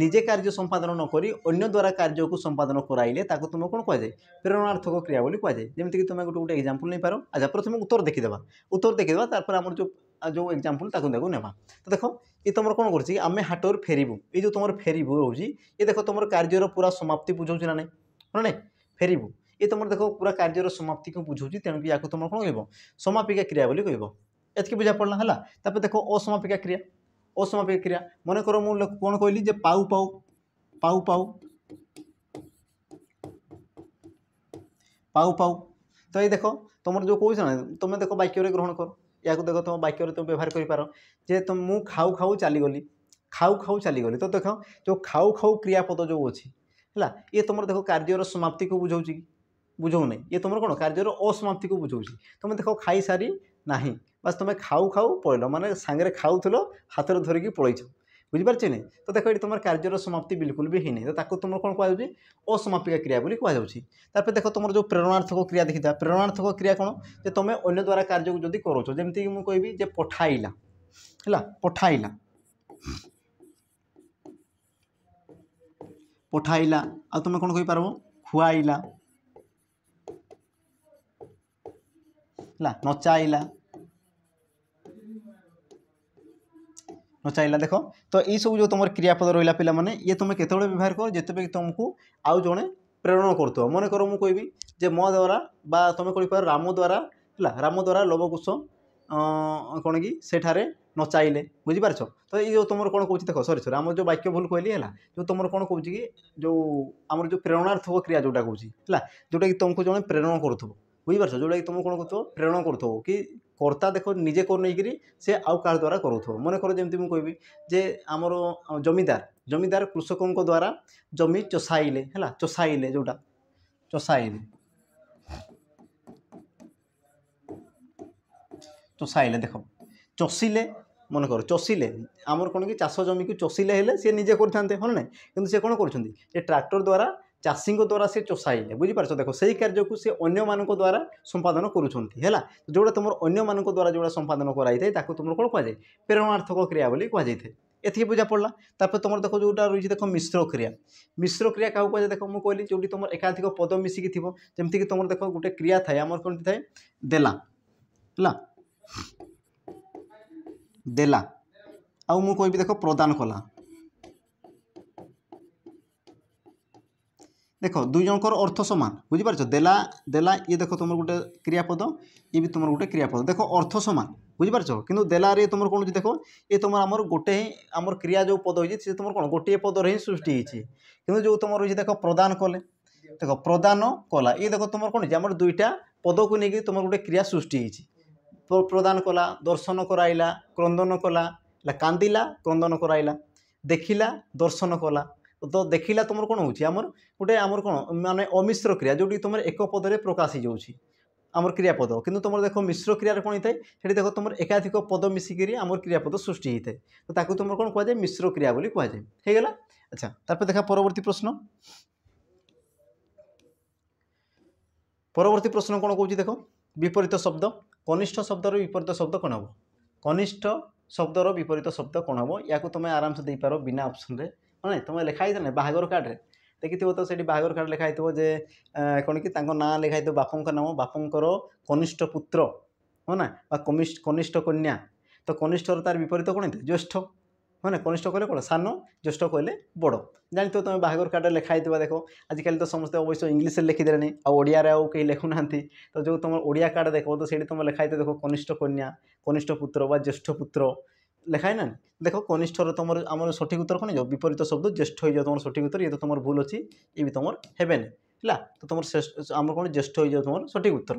নিজে কার্য সম্পাদন নকরি অন্য দ্বারা কার্যকে সম্পাদন করাইলে তাকে তুমি কোণ যায় প্রেরণার্থক ক্রিয়া বলে যায় যেমি তুমি গোটে গোটে এক্সাম্পল নেইপার আচ্ছা প্রথমে উত্তর দেবা উত্তর দেবা তারপরে আমার যে যে এক্সাম্পল তাকে দেখো নেবা তো দেখো ये तुम कौन कर आम हाटर फेरबू ये जो तुम फेरबू रोचे ये देख तुम कार्यर पूरा समाप्ति बुझाऊ ना ना ना फेरबू ये तुम देख पूरा कार्यर বুঝাও তেমন बुझाऊ तेणुक या तुम कौन कह समापिका क्रिया बोली कह एतक बुझा पड़ा है देख असमापिका क्रिया অসমাপিক ক্রিয়া মনে করো মু কোণ কইলি যে পাউ পাউ পাউ পাউ পাউ পাউ ତ ଏଇ ଦେଖ ତୁମର ଯେଉଁ କହୁଛ ନା ତୁମେ ଦେଖ ବାକ୍ୟରେ ଗ୍ରହଣ କର ଏହାକୁ ଦେଖ ତୁମ ବାକ୍ୟରେ ତୁମେ ବ୍ୟବହାର କରିପାର ଯେ ମୁଁ ଖାଉ ଖାଉ ଚାଲିଗଲି ଖାଉ ଖାଉ ଚାଲିଗଲି ତ ଦେଖ ଯେଉଁ ଖାଉ ଖାଉ କ୍ରିୟାପଦ ଯେଉଁ ଅଛି ହେଲା ଇଏ ତୁମର ଦେଖ କାର୍ଯ୍ୟର ସମାପ୍ତିକୁ ବୁଝାଉଛି କି ବୁଝାଉନି ଇଏ ତୁମର କ'ଣ କାର୍ଯ୍ୟର ଅସମାପ୍ତିକୁ ବୁଝାଉଛି ତୁମେ ଦେଖ ଖାଇସାରି ନାହିଁ ବାସ୍ ତୁମେ ଖାଉ ଖାଉ ପଳେଇଲ ମାନେ ସାଙ୍ଗରେ ଖାଉଥିଲ ହାତରେ ଧରିକି ପଳେଇଛ ବୁଝିପାରୁଛେ ନି ତ ଦେଖ ଏଠି ତୁମର କାର୍ଯ୍ୟର ସମାପ୍ତି ବିଲକୁଲ ବି ହେଇନି ତ ତାକୁ ତୁମର କ'ଣ କୁହାଯାଉଛି ଅସମାପିକା କ୍ରିୟା ବୋଲି କୁହାଯାଉଛି ତାପରେ ଦେଖ ତୁମର ଯେଉଁ ପ୍ରେରଣାର୍ଥକ କ୍ରିୟା ଦେଖିଥିବା ପ୍ରେରଣାର୍ଥକ କ୍ରିୟା କ'ଣ ଯେ ତୁମେ ଅନ୍ୟ ଦ୍ୱାରା କାର୍ଯ୍ୟକୁ ଯଦି କରୁଛ ଯେମିତିକି ମୁଁ କହିବି ଯେ ପଠାଇଲା ହେଲା ପଠାଇଲା ପଠାଇଲା ଆଉ ତୁମେ କ'ଣ କହିପାରିବ ଖୁଆଇଲା ହେଲା ନଚାଇଲା ଚାଲିଲା ଦେଖ ତ ଏଇସବୁ ଯେଉଁ ତୁମର କ୍ରିୟାପଦ ରହିଲା ପିଲାମାନେ ଇଏ ତୁମେ କେତେବେଳେ ବ୍ୟବହାର କର ଯେତେବେଳେ ତୁମକୁ ଆଉ ଜଣେ ପ୍ରେରଣ କରୁଥିବ ମନେକର ମୁଁ କହିବି ଯେ ମୋ ଦ୍ୱାରା ବା ତୁମେ କହିପାର ରାମ ଦ୍ୱାରା ହେଲା ରାମ ଦ୍ୱାରା ଲବକୁଶ କ'ଣ କି ସେଠାରେ ନଚାଇଲେ ବୁଝିପାରୁଛ ତ ଏଇ ଯେଉଁ ତୁମର କ'ଣ କହୁଛି ଦେଖ ସରି ସରି ଆମର ଯେଉଁ ବାକ୍ୟ ଭୁଲ କହିଲି ହେଲା ଯେଉଁ ତୁମର କ'ଣ କହୁଛି କି ଯେଉଁ ଆମର ଯେଉଁ ପ୍ରେରଣାର୍ଥକ କ୍ରିୟା ଯେଉଁଟା କହୁଛି ହେଲା ଯେଉଁଟାକି ତୁମକୁ ଜଣେ ପ୍ରେରଣ କରୁଥିବ ବୁଝିପାରୁଛ ଯେଉଁଟାକି ତୁମେ କ'ଣ କରୁଥିବ ପ୍ରେରଣ କରୁଥିବ କି କର୍ତ୍ତା ଦେଖ ନିଜେ କରିନେଇକିରି ସେ ଆଉ କାହା ଦ୍ୱାରା କରୁଥିବ ମନେକର ଯେମିତି ମୁଁ କହିବି ଯେ ଆମର ଜମିଦାର ଜମିଦାର କୃଷକଙ୍କ ଦ୍ୱାରା ଜମି ଚଷାଇଲେ ହେଲା ଚଷାଇଲେ ଯେଉଁଟା ଚଷାଇଲେ ଚଷାଇଲେ ଦେଖ ଚଷିଲେ মনে করো চষিলে আমার কোনো কি চাষ জমিকে চষিলে হলে সে নিজে করে থাকে হল না কিন্তু সে কোণ করছেন যে ট্রাক্টর দ্বারা ଚାଷୀଙ୍କ ଦ୍ୱାରା ସେ ଚଷାଇଲେ ବୁଝିପାରୁଛ ଦେଖ ସେଇ କାର୍ଯ୍ୟକୁ ସେ ଅନ୍ୟମାନଙ୍କ ଦ୍ୱାରା ସମ୍ପାଦନ କରୁଛନ୍ତି ହେଲା ଯେଉଁଟା ତୁମର ଅନ୍ୟମାନଙ୍କ ଦ୍ୱାରା ଯେଉଁଟା ସମ୍ପାଦନ କରାଯାଇଥାଏ ତାକୁ ତୁମର କ'ଣ କୁହାଯାଏ ପ୍ରେରଣାର୍ଥକ କ୍ରିୟା ବୋଲି କୁହାଯାଇଥାଏ ଏତିକି ବୁଝା ପଡ଼ିଲା ତାପରେ ତୁମର ଦେଖ ଯେଉଁଟା ରହିଛି ଦେଖ ମିଶ୍ର କ୍ରିୟା ମିଶ୍ର କ୍ରିୟା କାହାକୁ କୁହାଯାଏ ଦେଖ ମୁଁ କହିଲି ଯେଉଁଠି ତୁମର ଏକାଧିକ ପଦ ମିଶିକି ଥିବ ଯେମିତିକି ତୁମର ଦେଖ ଗୋଟେ କ୍ରିୟା ଥାଏ ଆମର କେମିତି ଥାଏ ଦେଲା ହେଲା ଦେଲା ଆଉ ମୁଁ କହିବି ଦେଖ ପ୍ରଦାନ କଲା দেখ দুই জনকর অর্থ সমান বুঝিপারছ দেলা দেলা ইয়ে দেখ তোমার গোটে ক্রিয়াপদ ইয়ে বি তোমার গোটে ক্রিয়াপদ দেখ অর্থ সমান বুঝিপারছ কিন্তু দেলারে তোমার কোণ দেখ এ তোমার আমার গোটে হি আমার ক্রিয়া যে পদ হয়েছে সে তোমার কোণ গোটিয়ে পদরে হি সৃষ্টি হয়েছে কিন্তু যে তোমার হয়েছে দেখ প্রদান কলে দেখ প্রদান কলা ইয়ে দেখ তোমার কোণ আমার দুইটা পদকু নিয়ে তোমার গোটে ক্রিয়া সৃষ্টি হয়েছে প্রদান কলা দর্শন করাইলা ক্রন্দন কলা কান্দিলা ক্রন্দন করাইলা দেখিলা দর্শন কলা ତ ଦେଖିଲା ତୁମର କ'ଣ ହେଉଛି ଆମର ଗୋଟେ ଆମର କ'ଣ ମାନେ ଅମିଶ୍ର କ୍ରିୟା ଯେଉଁଠି ତୁମର ଏକ ପଦରେ ପ୍ରକାଶ ହେଇଯାଉଛି ଆମର କ୍ରିୟାପଦ କିନ୍ତୁ ତୁମର ଦେଖ ମିଶ୍ର କ୍ରିୟାରେ କ'ଣ ହେଇଥାଏ ସେଠି ଦେଖ ତୁମର ଏକାଧିକ ପଦ ମିଶିକିରି ଆମର କ୍ରିୟାପଦ ସୃଷ୍ଟି ହେଇଥାଏ ତ ତାକୁ ତୁମର କ'ଣ କୁହାଯାଏ ମିଶ୍ର କ୍ରିୟା ବୋଲି କୁହାଯାଏ ହେଇଗଲା ଆଚ୍ଛା ତାପରେ ଦେଖା ପରବର୍ତ୍ତୀ ପ୍ରଶ୍ନ ପରବର୍ତ୍ତୀ ପ୍ରଶ୍ନ କ'ଣ କହୁଛି ଦେଖ ବିପରୀତ ଶବ୍ଦ କନିଷ୍ଠ ଶବ୍ଦର ବିପରୀତ ଶବ୍ଦ କ'ଣ ହେବ କନିଷ୍ଠ ଶବ୍ଦର ବିପରୀତ ଶବ୍ଦ କ'ଣ ହେବ ୟାକୁ ତୁମେ ଆରାମସେ ଦେଇପାର ବିନା ଅପସନ୍ରେ ନାଇଁ ତୁମେ ଲେଖା ହେଇଥିବ ନା ବାହାଘର କାର୍ଡ଼ରେ ଦେଖିଥିବ ତ ସେଇଠି ବାହାଘର କାର୍ଡ଼ ଲେଖା ହେଇଥିବ ଯେ କ'ଣ କି ତାଙ୍କ ନାଁ ଲେଖା ହେଇଥିବ ବାପାଙ୍କ ନାମ ବାପାଙ୍କର କନିଷ୍ଠ ପୁତ୍ର ହଁ ନା ବା କନିଷ୍ଠ କନ୍ୟା ତ କନିଷ୍ଠର ତାର ବିପରୀତ କ'ଣ ହେଇଥିବ ଜ୍ୟେଷ୍ଠ ହଁ ନା କନିଷ୍ଠ କହିଲେ କ'ଣ ସାନ ଜ୍ୟେଷ୍ଠ କହିଲେ ବଡ଼ ଜାଣିଥିବ ତୁମେ ବାହାଘର କାର୍ଡ଼ରେ ଲେଖା ହେଇଥିବା ଦେଖ ଆଜିକାଲି ତ ସମସ୍ତେ ଅବଶ୍ୟ ଇଂଲିଶରେ ଲେଖିଦେଲେଣି ଆଉ ଓଡ଼ିଆରେ ଆଉ କେହି ଲେଖୁନାହାନ୍ତି ତ ଯେଉଁ ତୁମର ଓଡ଼ିଆ କାର୍ଡ଼ ଦେଖ ତ ସେଇଠି ତୁମେ ଲେଖା ହେଇଥିବ ଦେଖ କନିଷ୍ଠ କନ୍ୟା କନିଷ୍ଠ ପୁତ୍ର ବା ଜ୍ୟେଷ୍ଠ ପୁତ୍ର লেখায় না দেখো কনিষ্ঠর তোমার আমার সঠিক উত্তর কোণ যাব বিপরীত শব্দ জ্যেষ্ঠ হয়ে যাব তোমার সঠিক উত্তর ইয়ে তো তোমার ভুল অছি ইয়ে বি তোমার হেবেন ହେଲା ତ ତୁମର ଆମର କ'ଣ ଜ୍ୟେଷ୍ଠ ହୋଇଯାଉ ତୁମର ସଠିକ୍ ଉତ୍ତର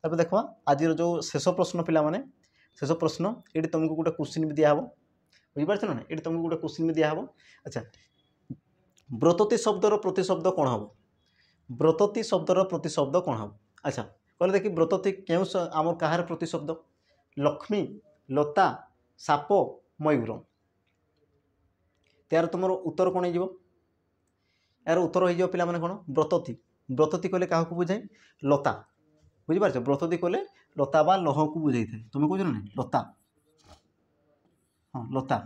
ତାପରେ ଦେଖିବା ଆଜିର ଯେଉଁ ଶେଷ ପ୍ରଶ୍ନ ପିଲାମାନେ ଶେଷ ପ୍ରଶ୍ନ ଏଠି ତୁମକୁ ଗୋଟେ କୋଶ୍ଚିନ୍ ବି ଦିଆହେବ ବୁଝିପାରୁଛ ନା ଏଠି ତୁମକୁ ଗୋଟେ କୋଶ୍ଚିନ୍ ବି ଦିଆହେବ ଆଚ୍ଛା ବ୍ରତତି ଶବ୍ଦର ପ୍ରତିଶବ୍ଦ କ'ଣ ହେବ ବ୍ରତତି ଶବ୍ଦର ପ୍ରତିଶବ୍ଦ କ'ଣ ହେବ ଆଚ୍ଛା କହିଲେ ଦେଖି ବ୍ରତତି କେଉଁ ଆମର କାହାର ପ୍ରତିଶବ୍ଦ ଲକ୍ଷ୍ମୀ ଲତା ସାପ ମୟୂର ତାର ତୁମର ଉତ୍ତର କ'ଣ ହେଇଯିବ ଏହାର ଉତ୍ତର ହେଇଯିବ ପିଲାମାନେ କ'ଣ ବ୍ରତତି ବ୍ରତତି କହିଲେ କାହାକୁ ବୁଝାଏ ଲତା ବୁଝିପାରୁଛ ବ୍ରତତି କହିଲେ ଲତା ବା ଲହକୁ ବୁଝାଇଥାଏ ତୁମେ କହୁଛ ନା ଲତା ହଁ ଲତା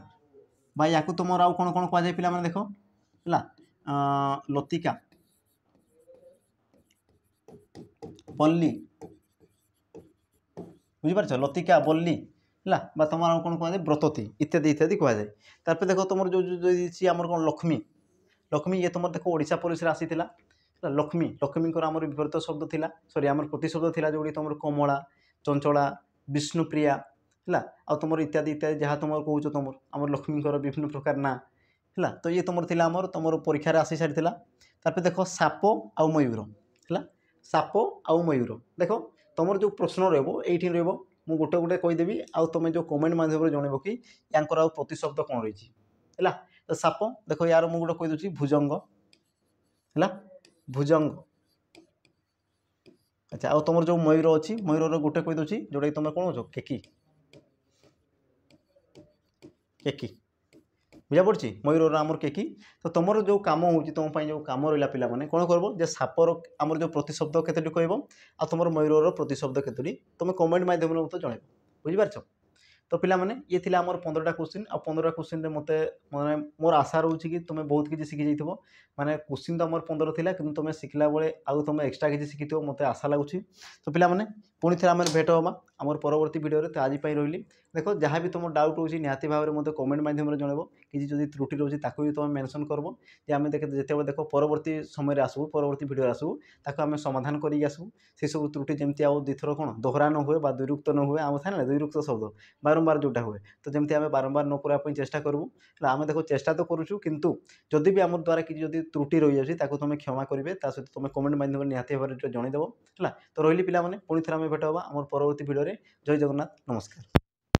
ବା ୟାକୁ ତୁମର ଆଉ କ'ଣ କ'ଣ କୁହାଯାଏ ପିଲାମାନେ ଦେଖ ହେଲା ଲତିକା ପଲ୍ଲୀ ବୁଝିପାରୁଛ ଲତିକା ବଲ୍ଲୀ ହେଲା ବା ତୁମର କ'ଣ କୁହାଯାଏ ବ୍ରତତି ଇତ୍ୟାଦି ଇତ୍ୟାଦି କୁହାଯାଏ ତାପରେ ଦେଖ ତୁମର ଯେଉଁ ଯେଉଁ ଦେଇଛି ଆମର କ'ଣ ଲକ୍ଷ୍ମୀ ଲକ୍ଷ୍ମୀ ଇଏ ତୁମର ଦେଖ ଓଡ଼ିଶା ପୋଲିସରେ ଆସିଥିଲା ହେଲା ଲକ୍ଷ୍ମୀ ଲକ୍ଷ୍ମୀଙ୍କର ଆମର ବିପରୀତ ଶବ୍ଦ ଥିଲା ସରି ଆମର ପ୍ରତିଶବ୍ଦ ଥିଲା ଯେଉଁଠି ତୁମର କମଳା ଚଞ୍ଚଳା ବିଷ୍ଣୁପ୍ରିୟା ହେଲା ଆଉ ତୁମର ଇତ୍ୟାଦି ଇତ୍ୟାଦି ଯାହା ତୁମର କହୁଛ ତୁମର ଆମର ଲକ୍ଷ୍ମୀଙ୍କର ବିଭିନ୍ନ ପ୍ରକାର ନାଁ ହେଲା ତ ଇଏ ତୁମର ଥିଲା ଆମର ତୁମର ପରୀକ୍ଷାରେ ଆସି ସାରିଥିଲା ତାପରେ ଦେଖ ସାପ ଆଉ ମୟୂର ହେଲା ସାପ ଆଉ ମୟୂର ଦେଖ ତୁମର ଯେଉଁ ପ୍ରଶ୍ନ ରହିବ ଏଇଠି ରହିବ ମୁଁ ଗୋଟେ ଗୋଟେ କହିଦେବି ଆଉ ତୁମେ ଯେଉଁ କମେଣ୍ଟ ମାଧ୍ୟମରେ ଜଣେଇବ କି ୟାଙ୍କର ଆଉ ପ୍ରତିଶବ୍ଦ କ'ଣ ରହିଛି ହେଲା ତ ସାପ ଦେଖ ୟାର ମୁଁ ଗୋଟେ କହିଦେଉଛି ଭୁଜଙ୍ଗ ହେଲା ଭୁଜଙ୍ଗ ଆଚ୍ଛା ଆଉ ତୁମର ଯେଉଁ ମୟୂର ଅଛି ମୟୂରର ଗୋଟେ କହିଦେଉଛି ଯେଉଁଟାକି ତୁମେ କ'ଣ ହେଉଛ କେକି କେକି ବୁଝାପଡ଼ୁଛି ମୟୂରର ଆମର କେକି ତ ତୁମର ଯେଉଁ କାମ ହେଉଛି ତୁମ ପାଇଁ ଯେଉଁ କାମ ରହିଲା ପିଲାମାନେ କ'ଣ କରିବ ଯେ ସାପର ଆମର ଯେଉଁ ପ୍ରତିଶବ୍ଦ କେତୋଟି କହିବ ଆଉ ତୁମର ମୟୂରର ପ୍ରତିଶବ୍ଦ କେତୋଟି ତୁମେ କମେଣ୍ଟ ମାଧ୍ୟମରେ ମୋତେ ଜଣେଇବ ବୁଝିପାରିଛ ତ ପିଲାମାନେ ଇଏ ଥିଲା ଆମର ପନ୍ଦରଟା କୋଶ୍ଚିନ୍ ଆଉ ପନ୍ଦରଟା କୋଶ୍ଚିନ୍ରେ ମୋତେ ମାନେ ମୋର ଆଶା ରହୁଛି କି ତୁମେ ବହୁତ କିଛି ଶିଖିଯାଇଥିବ ମାନେ କୋଶ୍ଚିନ୍ ତ ଆମର ପନ୍ଦର ଥିଲା କିନ୍ତୁ ତୁମେ ଶିଖିଲା ବେଳେ ଆଉ ତୁମେ ଏକ୍ସଟ୍ରା କିଛି ଶିଖିଥିବ ମୋତେ ଆଶା ଲାଗୁଛି ତ ପିଲାମାନେ ପୁଣି ଥରେ ଆମେ ଭେଟ ହେବା ଆମର ପରବର୍ତ୍ତୀ ଭିଡ଼ିଓରେ ତ ଆଜି ପାଇଁ ରହିଲି ଦେଖ ଯାହା ବି ତୁମ ଡାଉଟ୍ ରହୁଛି ନିହାତି ଭାବରେ ମୋତେ କମେଣ୍ଟ ମାଧ୍ୟମରେ ଜଣାଇବ କିଛି ଯଦି ତ୍ରୁଟି ରହୁଛି ତାକୁ ବି ତୁମେ ମେନସନ୍ କରିବ ଯେ ଆମେ ଦେଖ ଯେତେବେଳେ ଦେଖ ପରବର୍ତ୍ତୀ ସମୟରେ ଆସିବୁ ପରବର୍ତ୍ତୀ ଭିଡ଼ିଓରେ ଆସିବୁ ତାକୁ ଆମେ ସମାଧାନ କରିକି ଆସିବୁ ସେସବୁ ତ୍ରୁଟି ଯେମିତି ଆଉ ଦୁଇଥର କ'ଣ ଦୋହରା ନ ହୁଏ ବା ଦୁଇରୁକ୍ତ ନ ହୁଏ ଆମ ଥାଏ ନା ଦୁଇରୁକ୍ତ ଶବ୍ଦ ବାରମ୍ବାର ଯେଉଁଟା ହୁଏ ତ ଯେମିତି ଆମେ ବାରମ୍ବାର ନ କରିବା ପାଇଁ ଚେଷ୍ଟା କରିବୁ ହେଲେ ଆମେ ଦେଖ ଚେଷ୍ଟା ତ କରୁଛୁ କିନ୍ତୁ ଯଦି ବି ଆମ ଦ୍ୱାରା କିଛି ଯଦି ତ୍ରୁଟି ରହିଯାଉଛି ତାକୁ ତୁମେ କ୍ଷମା କରିବେ ତା ସହିତ ତୁମେ କମେଣ୍ଟ ମାଧ୍ୟମରେ ନିହାତି ଭାବରେ ଜଣାଇଦେବ ହେଲା ତ ରହିଲି ପିଲାମାନେ ପୁଣି ଥରେ ଆମେ ପୁଣି ଭେଟ ହେବା ଆମର ପରବର୍ତ୍ତୀ ଭିଡ଼ିଓରେ ଜୟ ଜଗନ୍ନାଥ ନମସ୍କାର